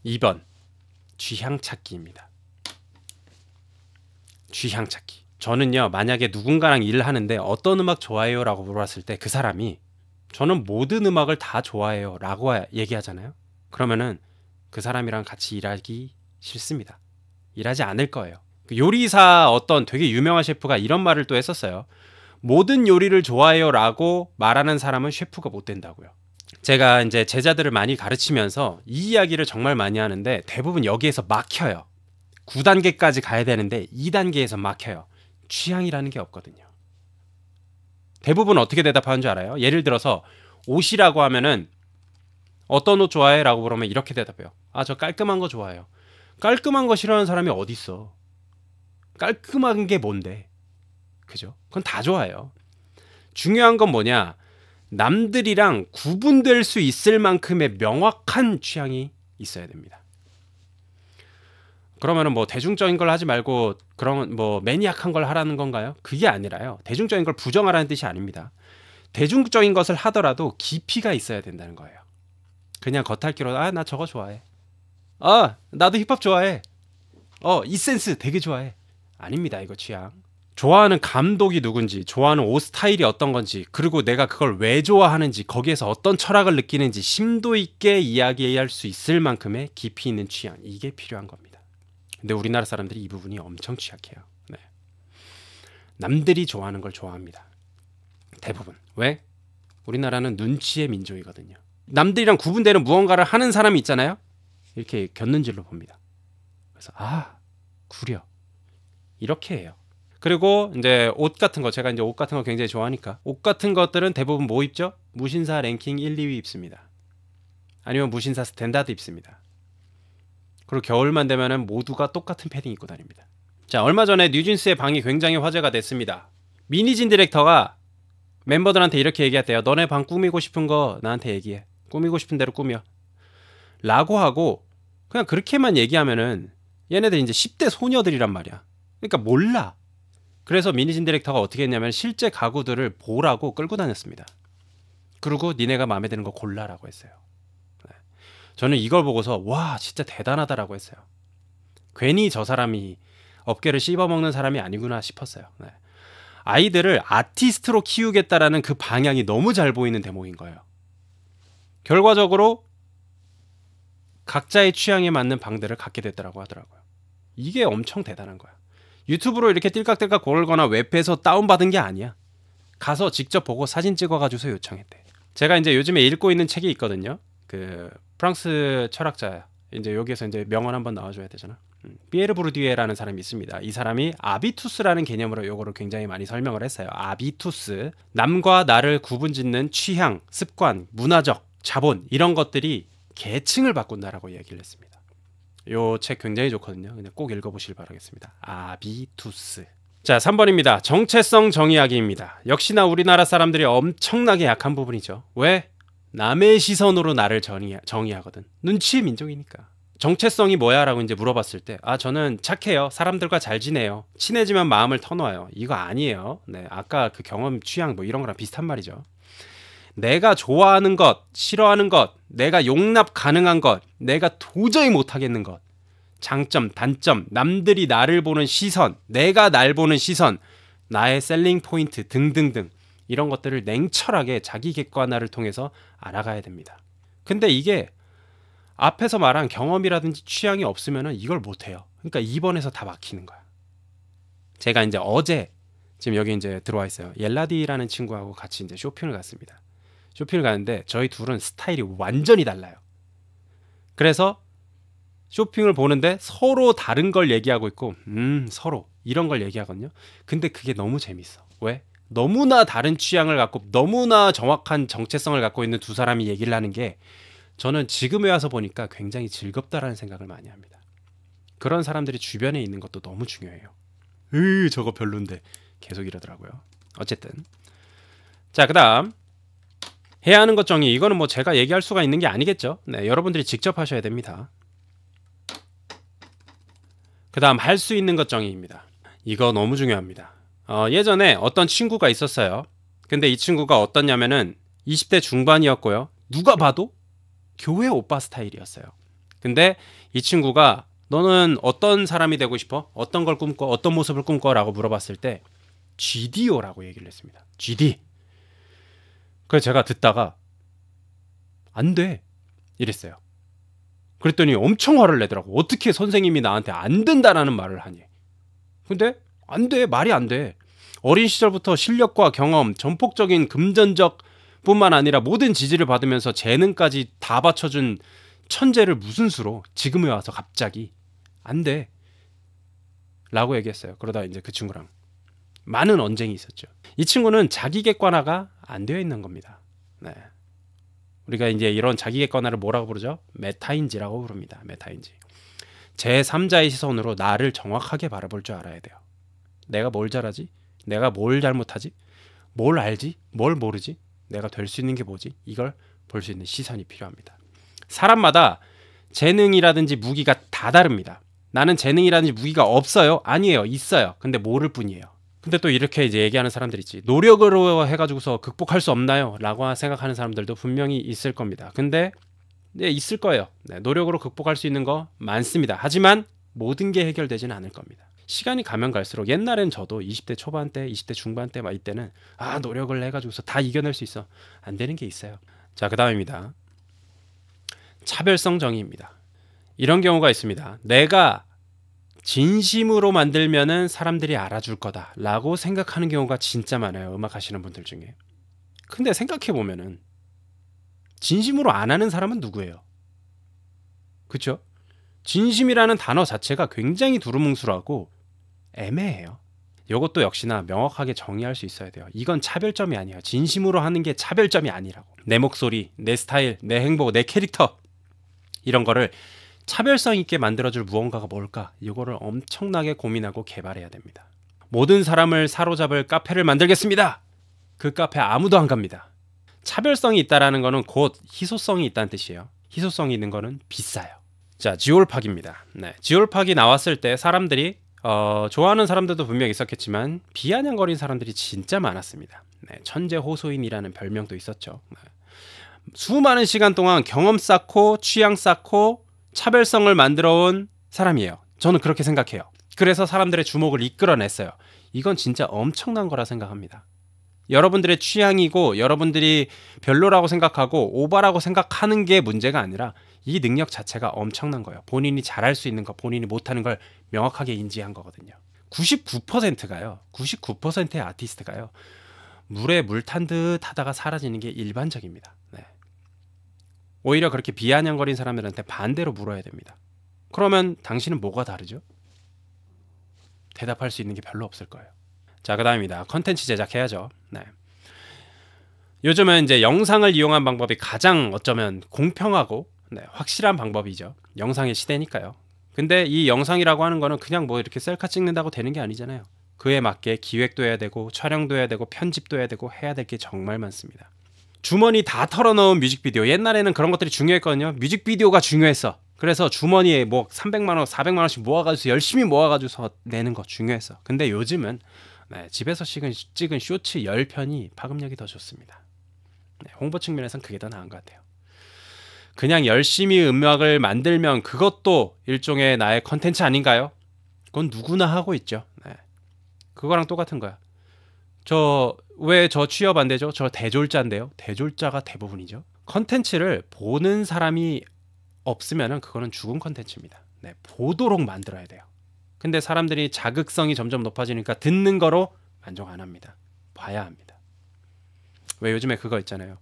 2번 취향 찾기입니다. 취향 찾기. 저는요 만약에 누군가랑 일을 하는데 어떤 음악 좋아해요라고 물어봤을 때 그 사람이 저는 모든 음악을 다 좋아해요라고 얘기하잖아요. 그러면은 그 사람이랑 같이 일하기 싫습니다. 일하지 않을 거예요. 그 요리사 어떤 되게 유명한 셰프가 이런 말을 또 했었어요. 모든 요리를 좋아해요라고 말하는 사람은 셰프가 못 된다고요. 제가 이제 제자들을 많이 가르치면서 이 이야기를 정말 많이 하는데 대부분 여기에서 막혀요. 9단계까지 가야 되는데 2단계에서 막혀요. 취향이라는 게 없거든요. 대부분 어떻게 대답하는 줄 알아요? 예를 들어서 옷이라고 하면은 어떤 옷 좋아해? 라고 물으면 이렇게 대답해요. 아, 저 깔끔한 거 좋아해요. 깔끔한 거 싫어하는 사람이 어딨어? 깔끔한 게 뭔데? 그죠? 그건 다 좋아요. 중요한 건 뭐냐? 남들이랑 구분될 수 있을 만큼의 명확한 취향이 있어야 됩니다. 그러면은 뭐 대중적인 걸 하지 말고 그런 뭐 매니악한 걸 하라는 건가요? 그게 아니라요. 대중적인 걸 부정하라는 뜻이 아닙니다. 대중적인 것을 하더라도 깊이가 있어야 된다는 거예요. 그냥 겉핥기로 아 나 저거 좋아해. 아 나도 힙합 좋아해. 어이 센스 되게 좋아해. 아닙니다 이거 취향. 좋아하는 감독이 누군지, 좋아하는 옷 스타일이 어떤 건지, 그리고 내가 그걸 왜 좋아하는지, 거기에서 어떤 철학을 느끼는지 심도 있게 이야기할 수 있을 만큼의 깊이 있는 취향 이게 필요한 겁니다. 근데 우리나라 사람들이 이 부분이 엄청 취약해요. 네. 남들이 좋아하는 걸 좋아합니다. 대부분 왜? 우리나라는 눈치의 민족이거든요. 남들이랑 구분되는 무언가를 하는 사람이 있잖아요. 이렇게 곁눈질로 봅니다. 그래서 아 구려 이렇게 해요. 그리고 이제 옷 같은 거 제가 이제 옷 같은 거 굉장히 좋아하니까 옷 같은 것들은 대부분 뭐 입죠? 무신사 랭킹 1, 2위 입습니다. 아니면 무신사 스탠다드 입습니다. 그리고 겨울만 되면은 모두가 똑같은 패딩 입고 다닙니다. 자, 얼마 전에 뉴진스의 방이 굉장히 화제가 됐습니다. 미니진 디렉터가 멤버들한테 이렇게 얘기했대요. 너네 방 꾸미고 싶은 거 나한테 얘기해. 꾸미고 싶은 대로 꾸며. 라고 하고 그냥 그렇게만 얘기하면은 얘네들 이제 10대 소녀들이란 말이야. 그러니까 몰라. 그래서 미니진 디렉터가 어떻게 했냐면 실제 가구들을 보라고 끌고 다녔습니다. 그리고 니네가 마음에 드는 거 골라라고 했어요. 네. 저는 이걸 보고서 와 진짜 대단하다라고 했어요. 괜히 저 사람이 업계를 씹어먹는 사람이 아니구나 싶었어요. 네. 아이들을 아티스트로 키우겠다라는 그 방향이 너무 잘 보이는 대목인 거예요. 결과적으로 각자의 취향에 맞는 방대를 갖게 됐다라고 하더라고요. 이게 엄청 대단한 거야. 유튜브로 이렇게 띨깍띨깍 고르거나 웹에서 다운받은 게 아니야. 가서 직접 보고 사진 찍어가지고서 요청했대. 제가 이제 요즘에 읽고 있는 책이 있거든요. 그 프랑스 철학자 이제 여기에서 이제 명언 한번 나와줘야 되잖아. 음, 피에르 브르디에라는 사람이 있습니다. 이 사람이 아비투스라는 개념으로 요거를 굉장히 많이 설명을 했어요. 아비투스 남과 나를 구분짓는 취향, 습관, 문화적 자본 이런 것들이 계층을 바꾼다라고 이야기를 했습니다. 요책 굉장히 좋거든요. 그냥 꼭 읽어보시길 바라겠습니다. 아비투스. 자, 3번입니다. 정체성 정의하기입니다. 역시나 우리나라 사람들이 엄청나게 약한 부분이죠. 왜? 남의 시선으로 나를 정의, 정의하거든. 눈치 민족이니까. 정체성이 뭐야? 라고 이제 물어봤을 때, 아, 저는 착해요. 사람들과 잘 지내요. 친해지면 마음을 터놓아요. 이거 아니에요. 네, 아까 그 경험, 취향 뭐 이런 거랑 비슷한 말이죠. 내가 좋아하는 것, 싫어하는 것, 내가 용납 가능한 것, 내가 도저히 못하겠는 것, 장점, 단점, 남들이 나를 보는 시선, 내가 날 보는 시선, 나의 셀링 포인트 등등등 이런 것들을 냉철하게 자기 객관화를 통해서 알아가야 됩니다. 근데 이게 앞에서 말한 경험이라든지 취향이 없으면 이걸 못해요. 그러니까 2번에서 다 막히는 거야. 제가 이제 어제 지금 여기 이제 들어와 있어요. 옐라디라는 친구하고 같이 이제 쇼핑을 갔습니다. 쇼핑을 가는데 저희 둘은 스타일이 완전히 달라요. 그래서 쇼핑을 보는데 서로 다른 걸 얘기하고 있고 음 서로 이런 걸 얘기하거든요. 근데 그게 너무 재밌어. 왜? 너무나 다른 취향을 갖고 너무나 정확한 정체성을 갖고 있는 두 사람이 얘기를 하는 게 저는 지금에 와서 보니까 굉장히 즐겁다라는 생각을 많이 합니다. 그런 사람들이 주변에 있는 것도 너무 중요해요. 으 저거 별론데 계속 이러더라고요. 어쨌든 자 그다음 해야 하는 것 정의 이거는 뭐 제가 얘기할 수가 있는 게 아니겠죠 네, 여러분들이 직접 하셔야 됩니다 그 다음 할 수 있는 것 정의입니다 이거 너무 중요합니다 어, 예전에 어떤 친구가 있었어요 근데 이 친구가 어떻냐면은 20대 중반이었고요 누가 봐도 교회 오빠 스타일이었어요 근데 이 친구가 너는 어떤 사람이 되고 싶어? 어떤 걸 꿈꿔? 어떤 모습을 꿈꿔? 라고 물어봤을 때 GDO라고 얘기를 했습니다 GD 그래서 제가 듣다가 안 돼. 이랬어요. 그랬더니 엄청 화를 내더라고. 어떻게 선생님이 나한테 안 된다라는 말을 하니. 근데 안 돼. 말이 안 돼. 어린 시절부터 실력과 경험, 전폭적인 금전적 뿐만 아니라 모든 지지를 받으면서 재능까지 다 받쳐준 천재를 무슨 수로 지금에 와서 갑자기 안 돼. 라고 얘기했어요. 그러다 이제 그 친구랑 많은 언쟁이 있었죠. 이 친구는 자기 객관화가 안 되어 있는 겁니다. 네. 우리가 이제 이런 자기 객관화를 뭐라고 부르죠? 메타인지라고 부릅니다. 메타인지. 제3자의 시선으로 나를 정확하게 바라볼 줄 알아야 돼요. 내가 뭘 잘하지? 내가 뭘 잘못하지? 뭘 알지? 뭘 모르지? 내가 될 수 있는 게 뭐지? 이걸 볼 수 있는 시선이 필요합니다. 사람마다 재능이라든지 무기가 다 다릅니다. 나는 재능이라든지 무기가 없어요? 아니에요. 있어요. 근데 모를 뿐이에요. 근데 또 이렇게 이제 얘기하는 사람들 있지. 노력으로 해가지고서 극복할 수 없나요? 라고 생각하는 사람들도 분명히 있을 겁니다. 근데 네, 있을 거예요. 네, 노력으로 극복할 수 있는 거 많습니다. 하지만 모든 게 해결되지는 않을 겁니다. 시간이 가면 갈수록 옛날엔 저도 20대 초반 때, 20대 중반 때 막 이때는 아 노력을 해가지고서 다 이겨낼 수 있어. 안 되는 게 있어요. 자 그 다음입니다. 차별성 정의입니다. 이런 경우가 있습니다. 내가 진심으로 만들면은 사람들이 알아줄 거다라고 생각하는 경우가 진짜 많아요. 음악 하시는 분들 중에. 근데 생각해 보면은 진심으로 안 하는 사람은 누구예요? 그렇죠? 진심이라는 단어 자체가 굉장히 두루뭉술하고 애매해요. 이것도 역시나 명확하게 정의할 수 있어야 돼요. 이건 차별점이 아니에요. 진심으로 하는 게 차별점이 아니라고. 내 목소리, 내 스타일, 내 행복, 내 캐릭터 이런 거를 차별성 있게 만들어줄 무언가가 뭘까? 이거를 엄청나게 고민하고 개발해야 됩니다. 모든 사람을 사로잡을 카페를 만들겠습니다. 그 카페 아무도 안 갑니다. 차별성이 있다라는 거는 곧 희소성이 있다는 뜻이에요. 희소성이 있는 거는 비싸요. 자, 지올팍입니다. 네, 지올팍이 나왔을 때 사람들이 어, 좋아하는 사람들도 분명 히 있었겠지만 비아냥거린 사람들이 진짜 많았습니다. 네, 천재 호소인이라는 별명도 있었죠. 네. 수많은 시간 동안 경험 쌓고 취향 쌓고 차별성을 만들어 온 사람이에요. 저는 그렇게 생각해요. 그래서 사람들의 주목을 이끌어냈어요. 이건 진짜 엄청난 거라 생각합니다. 여러분들의 취향이고 여러분들이 별로라고 생각하고 오바라고 생각하는 게 문제가 아니라 이 능력 자체가 엄청난 거예요. 본인이 잘할 수 있는 거, 본인이 못하는 걸 명확하게 인지한 거거든요. 99%가요. 99%의 아티스트가요. 물에 물 탄 듯 하다가 사라지는 게 일반적입니다. 오히려 그렇게 비아냥거린 사람들한테 반대로 물어야 됩니다. 그러면 당신은 뭐가 다르죠? 대답할 수 있는 게 별로 없을 거예요. 자, 그 다음입니다. 컨텐츠 제작해야죠. 네. 요즘은 이제 영상을 이용한 방법이 가장 어쩌면 공평하고 네, 확실한 방법이죠. 영상의 시대니까요. 근데 이 영상이라고 하는 거는 그냥 뭐 이렇게 셀카 찍는다고 되는 게 아니잖아요. 그에 맞게 기획도 해야 되고 촬영도 해야 되고 편집도 해야 되고 해야 될 게 정말 많습니다. 주머니 다털어놓은 뮤직비디오. 옛날에는 그런 것들이 중요했거든요. 뮤직비디오가 중요했어. 그래서 주머니에 뭐 300만 원, 400만 원씩 모아가지고 열심히 모아가지고서 내는 거 중요했어. 근데 요즘은 네, 집에서 찍은, 찍은 쇼츠 10편이 파급력이 더 좋습니다. 네, 홍보 측면에선 그게 더 나은 것 같아요. 그냥 열심히 음악을 만들면 그것도 일종의 나의 컨텐츠 아닌가요? 그건 누구나 하고 있죠. 네. 그거랑 똑같은 거야. 저 왜저 취업 안 되죠? 저 대졸자인데요. 대졸자가 대부분이죠. 컨텐츠를 보는 사람이 없으면은 그거는 죽은 컨텐츠입니다. 네, 보도록 만들어야 돼요. 근데 사람들이 자극성이 점점 높아지니까 듣는 거로 만족 안 합니다. 봐야 합니다. 왜 요즘에 그거 있잖아요.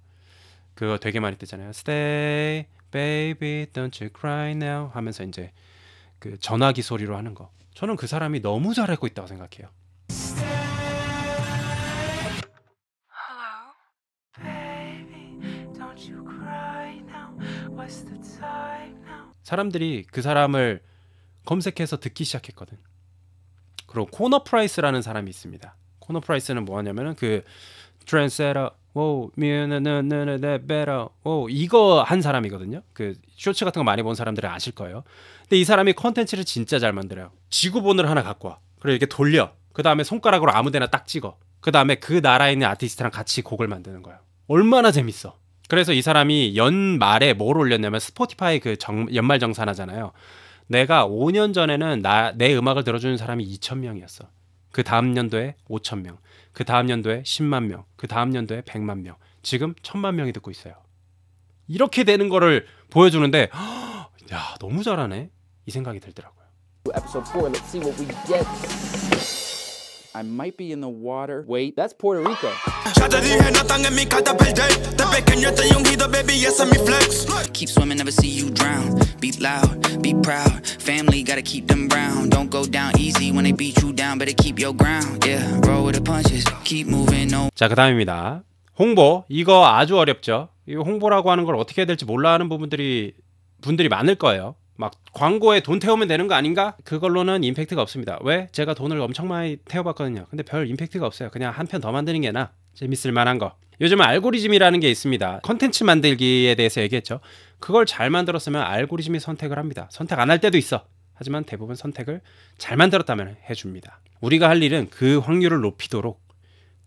그거 되게 많이 뜨잖아요. Stay, baby, don't you cry now 하면서 이제 그 전화기 소리로 하는 거. 저는 그 사람이 너무 잘하고 있다고 생각해요. 사람들이 그 사람을 검색해서 듣기 시작했거든. 그리고 코너 프라이스라는 사람이 있습니다. 코너 프라이스는 뭐하냐면은 그 트랜세라 오미네네네나나 베라 오 이거 한 사람이거든요. 그 쇼츠 같은 거 많이 본 사람들은 아실 거예요. 근데 이 사람이 컨텐츠를 진짜 잘 만들어요. 지구본을 하나 갖고 와. 그리고 이렇게 돌려. 그 다음에 손가락으로 아무데나 딱 찍어. 그 다음에 그 나라에 있는 아티스트랑 같이 곡을 만드는 거예요. 얼마나 재밌어. 그래서 이 사람이 연말에 뭘 올렸냐면 스포티파이 그 정, 연말 정산하잖아요. 내가 5년 전에는 나, 내 음악을 들어주는 사람이 2천 명이었어. 그 다음 연도에 5천 명, 그 다음 연도에 10만 명, 그 다음 연도에 100만 명, 지금 1천만 명이 듣고 있어요. 이렇게 되는 거를 보여주는데 야 너무 잘하네 이 생각이 들더라고요. I might be in the water. Wait, that's Puerto Rico. Keep swimming, never see you drown. Be loud, be proud. Family, gotta keep them brown. Don't go down easy when they beat you down. Better keep your ground. Yeah, roll with the punches. Keep moving. No. 자, 그 다음입니다. 홍보. 이거 아주 어렵죠. 이 홍보라고 하는 걸 어떻게 해야 될지 몰라 하는 부분들이 분들이 많을 거예요. 막 광고에 돈 태우면 되는 거 아닌가? 그걸로는 임팩트가 없습니다. 왜? 제가 돈을 엄청 많이 태워봤거든요. 근데 별 임팩트가 없어요. 그냥 한 편 더 만드는 게 나. 재밌을 만한 거. 요즘은 알고리즘이라는 게 있습니다. 컨텐츠 만들기에 대해서 얘기했죠. 그걸 잘 만들었으면 알고리즘이 선택을 합니다. 선택 안 할 때도 있어. 하지만 대부분 선택을 잘 만들었다면 해줍니다. 우리가 할 일은 그 확률을 높이도록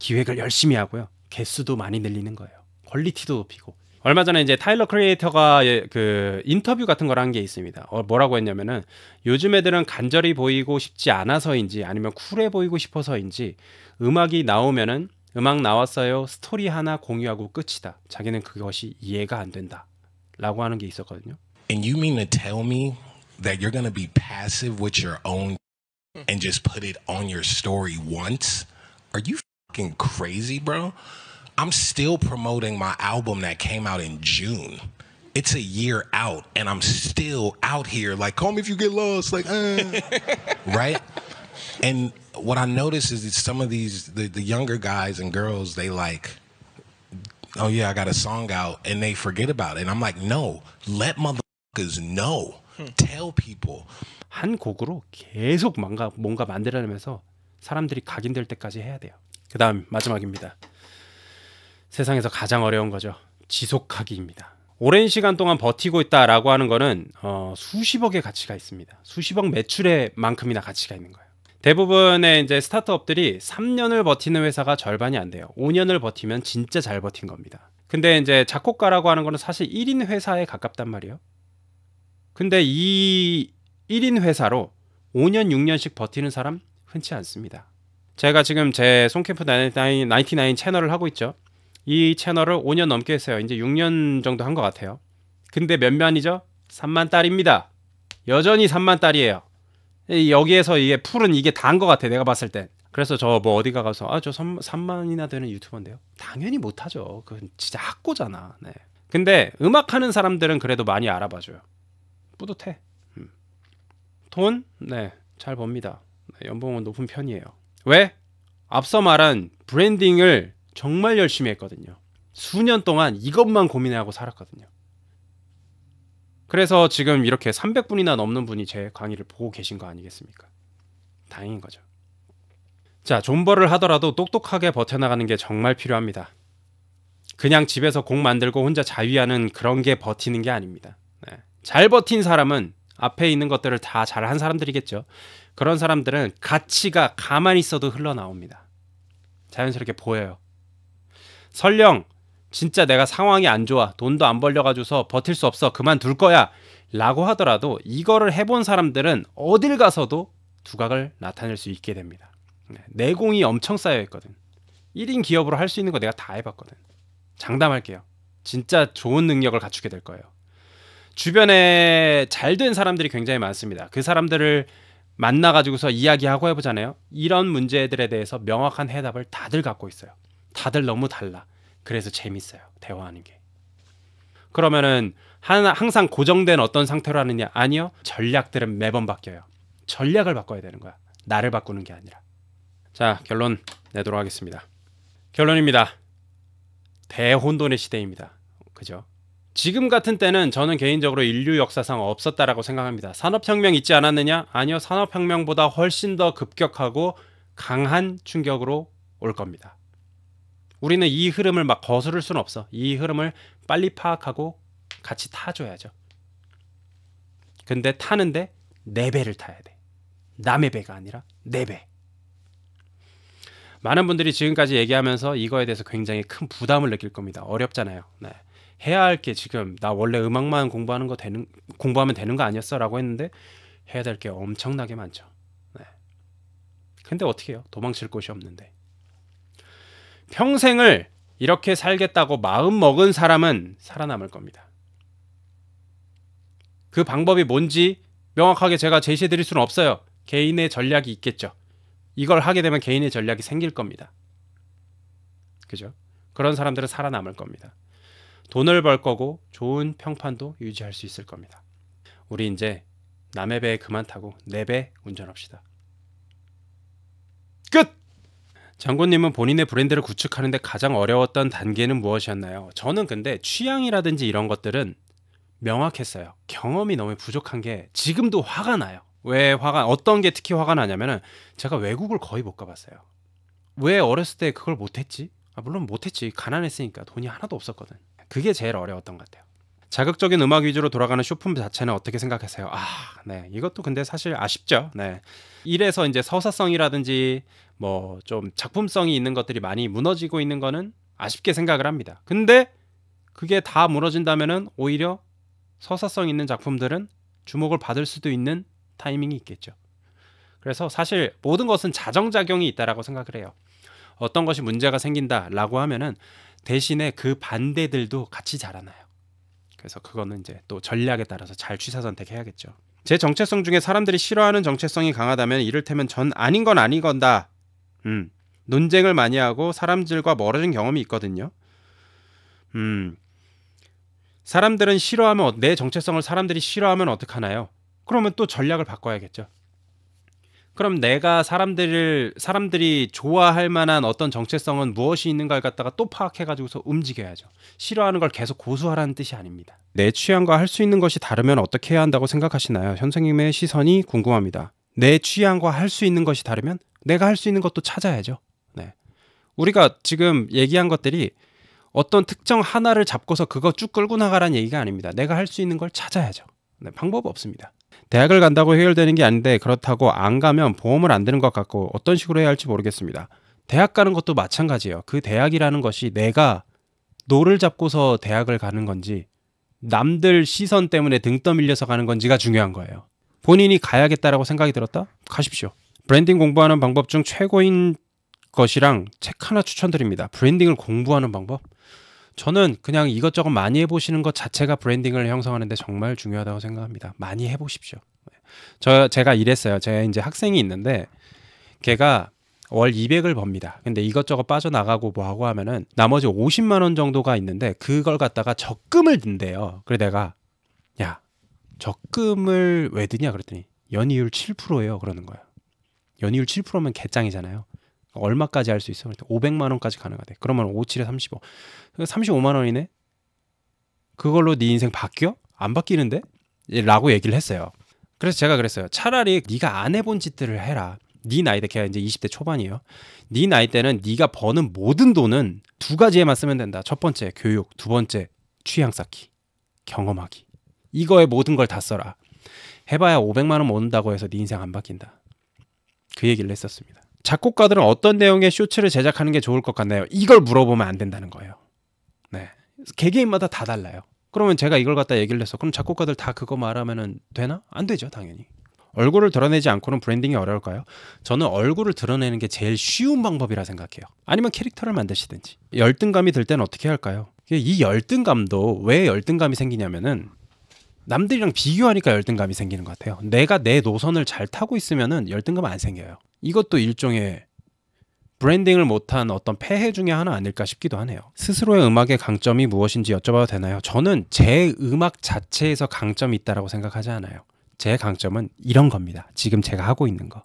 기획을 열심히 하고요. 개수도 많이 늘리는 거예요. 퀄리티도 높이고 얼마 전에 이제 타일러 크리에이터가 예, 그 인터뷰 같은 걸 한 게 있습니다. 어, 뭐라고 했냐면은 요즘 애들은 간절히 보이고 싶지 않아서인지 아니면 쿨해 보이고 싶어서인지 음악이 나오면은 음악 나왔어요. 스토리 하나 공유하고 끝이다. 자기는 그것이 이해가 안 된다. 라고 하는 게 있었거든요. And you mean to tell me that you're going to be passive with your own and just put it on your story once? Are you fucking crazy, bro? I'm still promoting my album that came out in June. It's a year out, and I'm still out here. Like, call me if you get lost. Like, uh. right? And what I notice is that some of these the, the younger guys and girls, they like oh yeah, I got a song out, and they forget about it. And I'm like, no, let motherfuckers know. Hmm. Tell people. 한 곡으로 계속 뭔가 뭔가 만들어내면서 사람들이 각인될 때까지 해야 돼요. 그다음 마지막입니다. 세상에서 가장 어려운 거죠. 지속하기입니다. 오랜 시간 동안 버티고 있다라고 하는 거는 어, 수십억의 가치가 있습니다. 수십억 매출의 만큼이나 가치가 있는 거예요. 대부분의 이제 스타트업들이 3년을 버티는 회사가 절반이 안 돼요. 5년을 버티면 진짜 잘 버틴 겁니다. 근데 이제 작곡가라고 하는 거는 사실 1인 회사에 가깝단 말이에요. 근데 이 1인 회사로 5년, 6년씩 버티는 사람 흔치 않습니다. 제가 지금 제 송캠프 99 채널을 하고 있죠. 이 채널을 5년 넘게 했어요. 이제 6년 정도 한 것 같아요. 근데 몇만이죠? 3만 달입니다. 여전히 3만 달이에요. 여기에서 이게 풀은 이게 다인 것 같아. 내가 봤을 땐. 그래서 저 뭐 어디가 가서 아 저 3만이나 되는 유튜버인데요. 당연히 못하죠. 그건 진짜 학고잖아. 네. 근데 음악하는 사람들은 그래도 많이 알아봐줘요. 뿌듯해. 음. 돈? 네. 잘봅니다 네, 연봉은 높은 편이에요. 왜? 앞서 말한 브랜딩을 정말 열심히 했거든요. 수년 동안 이것만 고민하고 살았거든요. 그래서 지금 이렇게 300분이나 넘는 분이 제 강의를 보고 계신 거 아니겠습니까? 다행인 거죠. 자, 존버를 하더라도 똑똑하게 버텨나가는 게 정말 필요합니다. 그냥 집에서 공 만들고 혼자 자위하는 그런 게 버티는 게 아닙니다. 네. 잘 버틴 사람은 앞에 있는 것들을 다 잘한 사람들이겠죠. 그런 사람들은 가치가 가만히 있어도 흘러나옵니다. 자연스럽게 보여요. 설령 진짜 내가 상황이 안 좋아 돈도 안 벌려가지고서 버틸 수 없어 그만둘 거야 라고 하더라도 이거를 해본 사람들은 어딜 가서도 두각을 나타낼 수 있게 됩니다 네, 내공이 엄청 쌓여 있거든 1인 기업으로 할 수 있는 거 내가 다 해봤거든 장담할게요 진짜 좋은 능력을 갖추게 될 거예요 주변에 잘 된 사람들이 굉장히 많습니다 그 사람들을 만나가지고서 이야기하고 해보잖아요 이런 문제들에 대해서 명확한 해답을 다들 갖고 있어요 다들 너무 달라. 그래서 재밌어요. 대화하는 게. 그러면은 항상 고정된 어떤 상태로 하느냐? 아니요. 전략들은 매번 바뀌어요. 전략을 바꿔야 되는 거야. 나를 바꾸는 게 아니라. 자, 결론 내도록 하겠습니다. 결론입니다. 대혼돈의 시대입니다. 그죠? 지금 같은 때는 저는 개인적으로 인류 역사상 없었다라고 생각합니다. 산업혁명 있지 않았느냐? 아니요. 산업혁명보다 훨씬 더 급격하고 강한 충격으로 올 겁니다. 우리는 이 흐름을 막 거스를 수는 없어. 이 흐름을 빨리 파악하고 같이 타줘야죠. 근데 타는데 내 네 배를 타야 돼. 남의 배가 아니라 내 네 배. 많은 분들이 지금까지 얘기하면서 이거에 대해서 굉장히 큰 부담을 느낄 겁니다. 어렵잖아요. 네. 해야 할 게 지금 나 원래 음악만 공부하는 거 되는 공부하면 되는 거 아니었어라고 했는데 해야 될 게 엄청나게 많죠. 네. 근데 어떻게 해요? 도망칠 곳이 없는데. 평생을 이렇게 살겠다고 마음 먹은 사람은 살아남을 겁니다. 그 방법이 뭔지 명확하게 제가 제시해 드릴 수는 없어요. 개인의 전략이 있겠죠. 이걸 하게 되면 개인의 전략이 생길 겁니다. 그죠? 그런 사람들은 살아남을 겁니다. 돈을 벌 거고 좋은 평판도 유지할 수 있을 겁니다. 우리 이제 남의 배에 그만 타고 내 배 운전합시다. 끝! 장군님은 본인의 브랜드를 구축하는데 가장 어려웠던 단계는 무엇이었나요? 저는 근데 취향이라든지 이런 것들은 명확했어요. 경험이 너무 부족한 게 지금도 화가 나요. 왜 화가 어떤 게 특히 화가 나냐면은 제가 외국을 거의 못 가봤어요. 왜 어렸을 때 그걸 못했지? 아, 물론 못했지 가난했으니까 돈이 하나도 없었거든. 그게 제일 어려웠던 것 같아요. 자극적인 음악 위주로 돌아가는 쇼품 자체는 어떻게 생각하세요? 아, 네. 이것도 근데 사실 아쉽죠. 네. 이래서 이제 서사성이라든지 뭐 좀 작품성이 있는 것들이 많이 무너지고 있는 거는 아쉽게 생각을 합니다. 근데 그게 다 무너진다면은 오히려 서사성 있는 작품들은 주목을 받을 수도 있는 타이밍이 있겠죠. 그래서 사실 모든 것은 자정작용이 있다라고 생각을 해요. 어떤 것이 문제가 생긴다라고 하면은 대신에 그 반대들도 같이 자라나요. 그래서 그거는 이제 또 전략에 따라서 잘 취사 선택해야겠죠. 제 정체성 중에 사람들이 싫어하는 정체성이 강하다면 이를테면 전 아닌 건 아니건다. 음, 논쟁을 많이 하고 사람들과 멀어진 경험이 있거든요. 음, 사람들은 싫어하면 내 정체성을 사람들이 싫어하면 어떡하나요? 그러면 또 전략을 바꿔야겠죠. 그럼 내가 사람들을 사람들이 좋아할 만한 어떤 정체성은 무엇이 있는가를 갖다가 또 파악해 가지고서 움직여야죠. 싫어하는 걸 계속 고수하라는 뜻이 아닙니다. 내 취향과 할 수 있는 것이 다르면 어떻게 해야 한다고 생각하시나요? 선생님의 시선이 궁금합니다. 내 취향과 할 수 있는 것이 다르면 내가 할 수 있는 것도 찾아야죠. 네. 우리가 지금 얘기한 것들이 어떤 특정 하나를 잡고서 그거 쭉 끌고 나가라는 얘기가 아닙니다. 내가 할 수 있는 걸 찾아야죠. 네, 방법 없습니다. 대학을 간다고 해결되는 게 아닌데 그렇다고 안 가면 보험을 안 드는 것 같고 어떤 식으로 해야 할지 모르겠습니다. 대학 가는 것도 마찬가지예요. 그 대학이라는 것이 내가 노를 잡고서 대학을 가는 건지 남들 시선 때문에 등 떠밀려서 가는 건지가 중요한 거예요. 본인이 가야겠다라고 생각이 들었다? 가십시오. 브랜딩 공부하는 방법 중 최고인 것이랑 책 하나 추천드립니다. 브랜딩을 공부하는 방법? 저는 그냥 이것저것 많이 해보시는 것 자체가 브랜딩을 형성하는데 정말 중요하다고 생각합니다. 많이 해보십시오. 네. 저 제가 이랬어요. 제가 이제 학생이 있는데 걔가 월 200을 법니다. 근데 이것저것 빠져나가고 뭐하고 하면은 나머지 50만 원 정도가 있는데 그걸 갖다가 적금을 든대요. 그래 내가 야 적금을 왜 드냐 그랬더니 연이율 7%예요. 그러는 거예요. 연이율 7%면 개짱이잖아요. 얼마까지 할 수 있어? 500만 원까지 가능하대. 그러면 57에 35. 35만 원이네. 그걸로 네 인생 바뀌어? 안 바뀌는데? 예, 라고 얘기를 했어요. 그래서 제가 그랬어요. 차라리 네가 안 해본 짓들을 해라. 네 나이 때 걔가 이제 20대 초반이에요. 네 나이 때는 네가 버는 모든 돈은 두 가지에만 쓰면 된다. 첫 번째 교육, 두 번째 취향 쌓기, 경험하기. 이거에 모든 걸 다 써라. 해봐야 500만 원 모은다고 해서 네 인생 안 바뀐다. 그 얘기를 했었습니다. 작곡가들은 어떤 내용의 쇼츠를 제작하는 게 좋을 것 같나요? 이걸 물어보면 안 된다는 거예요. 네. 개개인마다 다 달라요. 그러면 제가 이걸 갖다 얘기를 해서 그럼 작곡가들 다 그거 말하면 되나? 안 되죠, 당연히. 얼굴을 드러내지 않고는 브랜딩이 어려울까요? 저는 얼굴을 드러내는 게 제일 쉬운 방법이라 생각해요. 아니면 캐릭터를 만드시든지. 열등감이 들 때는 어떻게 할까요? 이 열등감도 왜 열등감이 생기냐면은 남들이랑 비교하니까 열등감이 생기는 것 같아요. 내가 내 노선을 잘 타고 있으면은 열등감 안 생겨요. 이것도 일종의 브랜딩을 못한 어떤 폐해 중의 하나 아닐까 싶기도 하네요. 스스로의 음악의 강점이 무엇인지 여쭤봐도 되나요? 저는 제 음악 자체에서 강점이 있다라고 생각하지 않아요. 제 강점은 이런 겁니다. 지금 제가 하고 있는 거.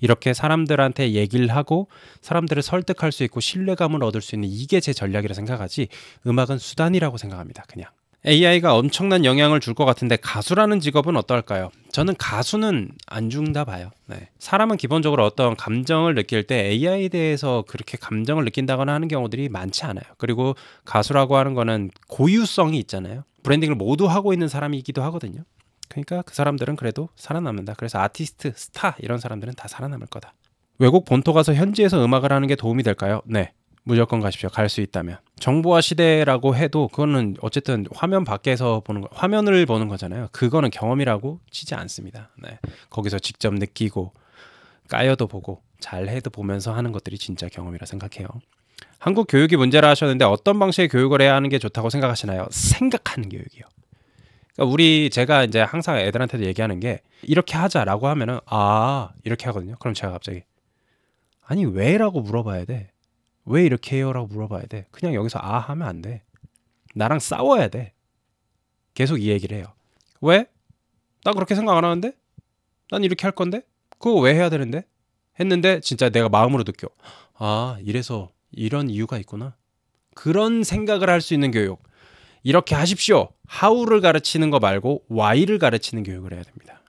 이렇게 사람들한테 얘기를 하고 사람들을 설득할 수 있고 신뢰감을 얻을 수 있는 이게 제 전략이라 생각하지 음악은 수단이라고 생각합니다. 그냥. AI가 엄청난 영향을 줄 것 같은데 가수라는 직업은 어떨까요? 저는 가수는 안 죽는다 봐요. 네. 사람은 기본적으로 어떤 감정을 느낄 때 AI에 대해서 그렇게 감정을 느낀다거나 하는 경우들이 많지 않아요. 그리고 가수라고 하는 거는 고유성이 있잖아요. 브랜딩을 모두 하고 있는 사람이기도 하거든요. 그러니까 그 사람들은 그래도 살아남는다. 그래서 아티스트, 스타 이런 사람들은 다 살아남을 거다. 외국 본토 가서 현지에서 음악을 하는 게 도움이 될까요? 네. 무조건 가십시오. 갈 수 있다면. 정보화 시대라고 해도 그거는 어쨌든 화면 밖에서 보는 거, 화면을 보는 거잖아요. 그거는 경험이라고 치지 않습니다. 네. 거기서 직접 느끼고 까여도 보고 잘해도 보면서 하는 것들이 진짜 경험이라 생각해요. 한국 교육이 문제라 하셨는데 어떤 방식의 교육을 해야 하는 게 좋다고 생각하시나요? 생각하는 교육이요. 그러니까 우리 제가 이제 항상 애들한테도 얘기하는 게 이렇게 하자라고 하면은 아 이렇게 하거든요. 그럼 제가 갑자기 아니 왜라고 물어봐야 돼. 왜 이렇게 해요? 라고 물어봐야 돼. 그냥 여기서 아 하면 안 돼. 나랑 싸워야 돼. 계속 이 얘기를 해요. 왜? 나 그렇게 생각 안 하는데? 난 이렇게 할 건데? 그거 왜 해야 되는데? 했는데 진짜 내가 마음으로 느껴. 아, 이래서 이런 이유가 있구나. 그런 생각을 할 수 있는 교육. 이렇게 하십시오. 하우를 가르치는 거 말고 와이를 가르치는 교육을 해야 됩니다.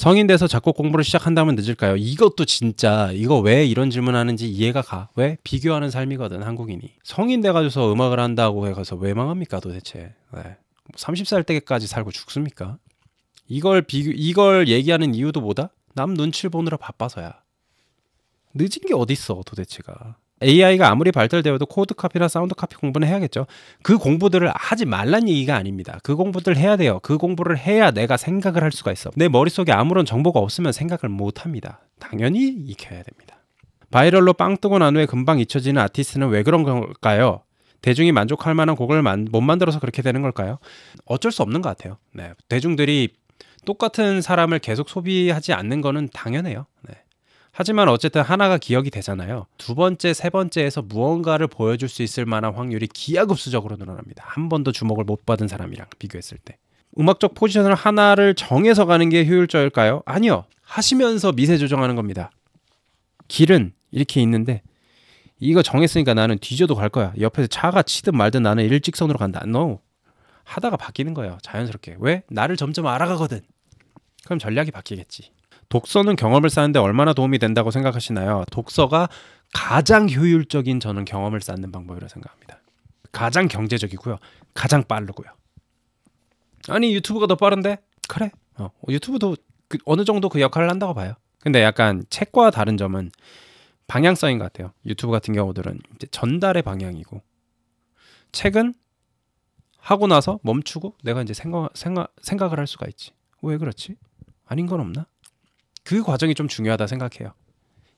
성인 돼서 작곡 공부를 시작한다면 늦을까요? 이것도 진짜 이거 왜 이런 질문하는지 이해가 가. 왜? 비교하는 삶이거든 한국인이. 성인 돼가지고서 음악을 한다고 해가서 왜 망합니까 도대체? 네. 30살 뭐 때까지 살고 죽습니까? 이걸 비교 이걸 얘기하는 이유도 뭐다? 남 눈치를 보느라 바빠서야. 늦은 게 어딨어 도대체가. AI가 아무리 발달되어도 코드 카피나 사운드 카피 공부는 해야겠죠. 그 공부들을 하지 말란 얘기가 아닙니다. 그 공부들 해야 돼요. 그 공부를 해야 내가 생각을 할 수가 있어. 내 머릿속에 아무런 정보가 없으면 생각을 못 합니다. 당연히 익혀야 됩니다. 바이럴로 빵 뜨고 난 후에 금방 잊혀지는 아티스트는 왜 그런 걸까요? 대중이 만족할 만한 곡을 만, 못 만들어서 그렇게 되는 걸까요? 어쩔 수 없는 것 같아요. 네. 대중들이 똑같은 사람을 계속 소비하지 않는 거는 당연해요. 네. 하지만 어쨌든 하나가 기억이 되잖아요. 두 번째, 세 번째에서 무언가를 보여줄 수 있을 만한 확률이 기하급수적으로 늘어납니다. 한 번도 주목을 못 받은 사람이랑 비교했을 때. 음악적 포지션을 하나를 정해서 가는 게 효율적일까요? 아니요. 하시면서 미세 조정하는 겁니다. 길은 이렇게 있는데 이거 정했으니까 나는 뒤져도 갈 거야. 옆에서 차가 치든 말든 나는 일직선으로 간다. No. 하다가 바뀌는 거예요. 자연스럽게. 왜? 나를 점점 알아가거든. 그럼 전략이 바뀌겠지. 독서는 경험을 쌓는데 얼마나 도움이 된다고 생각하시나요? 독서가 가장 효율적인 저는 경험을 쌓는 방법이라고 생각합니다. 가장 경제적이고요. 가장 빠르고요. 아니 유튜브가 더 빠른데? 그래. 어, 유튜브도 그 어느 정도 그 역할을 한다고 봐요. 근데 약간 책과 다른 점은 방향성인 것 같아요. 유튜브 같은 경우들은 이제 전달의 방향이고 책은 하고 나서 멈추고 내가 이제 생각, 생각, 생각을 할 수가 있지. 왜 그렇지? 아닌 건 없나? 그 과정이 좀 중요하다 생각해요.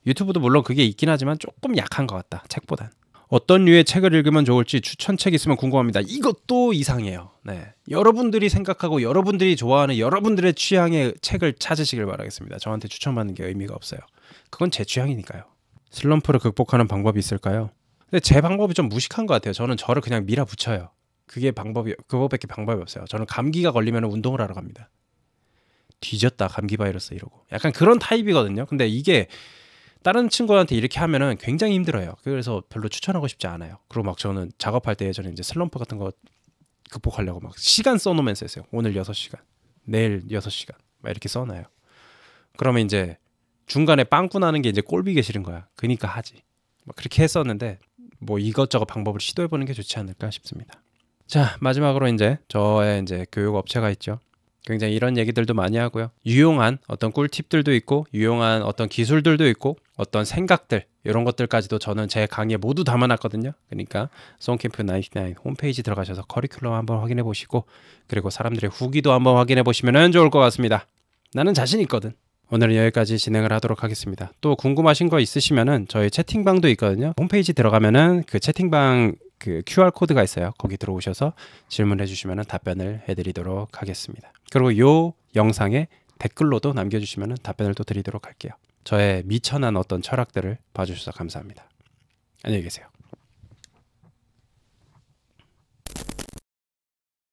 유튜브도 물론 그게 있긴 하지만 조금 약한 것 같다. 책보단. 어떤 류의 책을 읽으면 좋을지 추천책 있으면 궁금합니다. 이것도 이상해요. 네. 여러분들이 생각하고 여러분들이 좋아하는 여러분들의 취향의 책을 찾으시길 바라겠습니다. 저한테 추천받는 게 의미가 없어요. 그건 제 취향이니까요. 슬럼프를 극복하는 방법이 있을까요? 근데 제 방법이 좀 무식한 것 같아요. 저는 저를 그냥 밀어붙여요. 그게 방법이 그거밖에 방법이 없어요. 저는 감기가 걸리면 운동을 하러 갑니다. 뒤졌다 감기 바이러스 이러고 약간 그런 타입이거든요. 근데 이게 다른 친구한테 이렇게 하면은 굉장히 힘들어요. 그래서 별로 추천하고 싶지 않아요. 그리고 막 저는 작업할 때 저는 이제 슬럼프 같은 거 극복하려고 막 시간 써놓으면서 했어요. 오늘 6 시간 내일 6 시간막 이렇게 써놔요. 그러면 이제 중간에 빵꾸 나는 게 이제 꼴비기 싫은 거야. 그니까 하지. 막 그렇게 했었는데 뭐 이것저것 방법을 시도해보는 게 좋지 않을까 싶습니다. 자 마지막으로 이제 저의 이제 교육 업체가 있죠. 굉장히 이런 얘기들도 많이 하고요. 유용한 어떤 꿀팁들도 있고 유용한 어떤 기술들도 있고 어떤 생각들 이런 것들까지도 저는 제 강의에 모두 담아놨거든요. 그러니까 송캠프 99 홈페이지 들어가셔서 커리큘럼 한번 확인해 보시고 그리고 사람들의 후기도 한번 확인해 보시면 좋을 것 같습니다. 나는 자신 있거든. 오늘은 여기까지 진행을 하도록 하겠습니다. 또 궁금하신 거 있으시면은 저희 채팅방도 있거든요. 홈페이지 들어가면은 그 채팅방 그 QR 코드가 있어요. 거기 들어오셔서 질문해 주시면 답변을 해드리도록 하겠습니다. 그리고 요 영상에 댓글로도 남겨주시면 답변을 또 드리도록 할게요. 저의 미천한 어떤 철학들을 봐주셔서 감사합니다. 안녕히 계세요.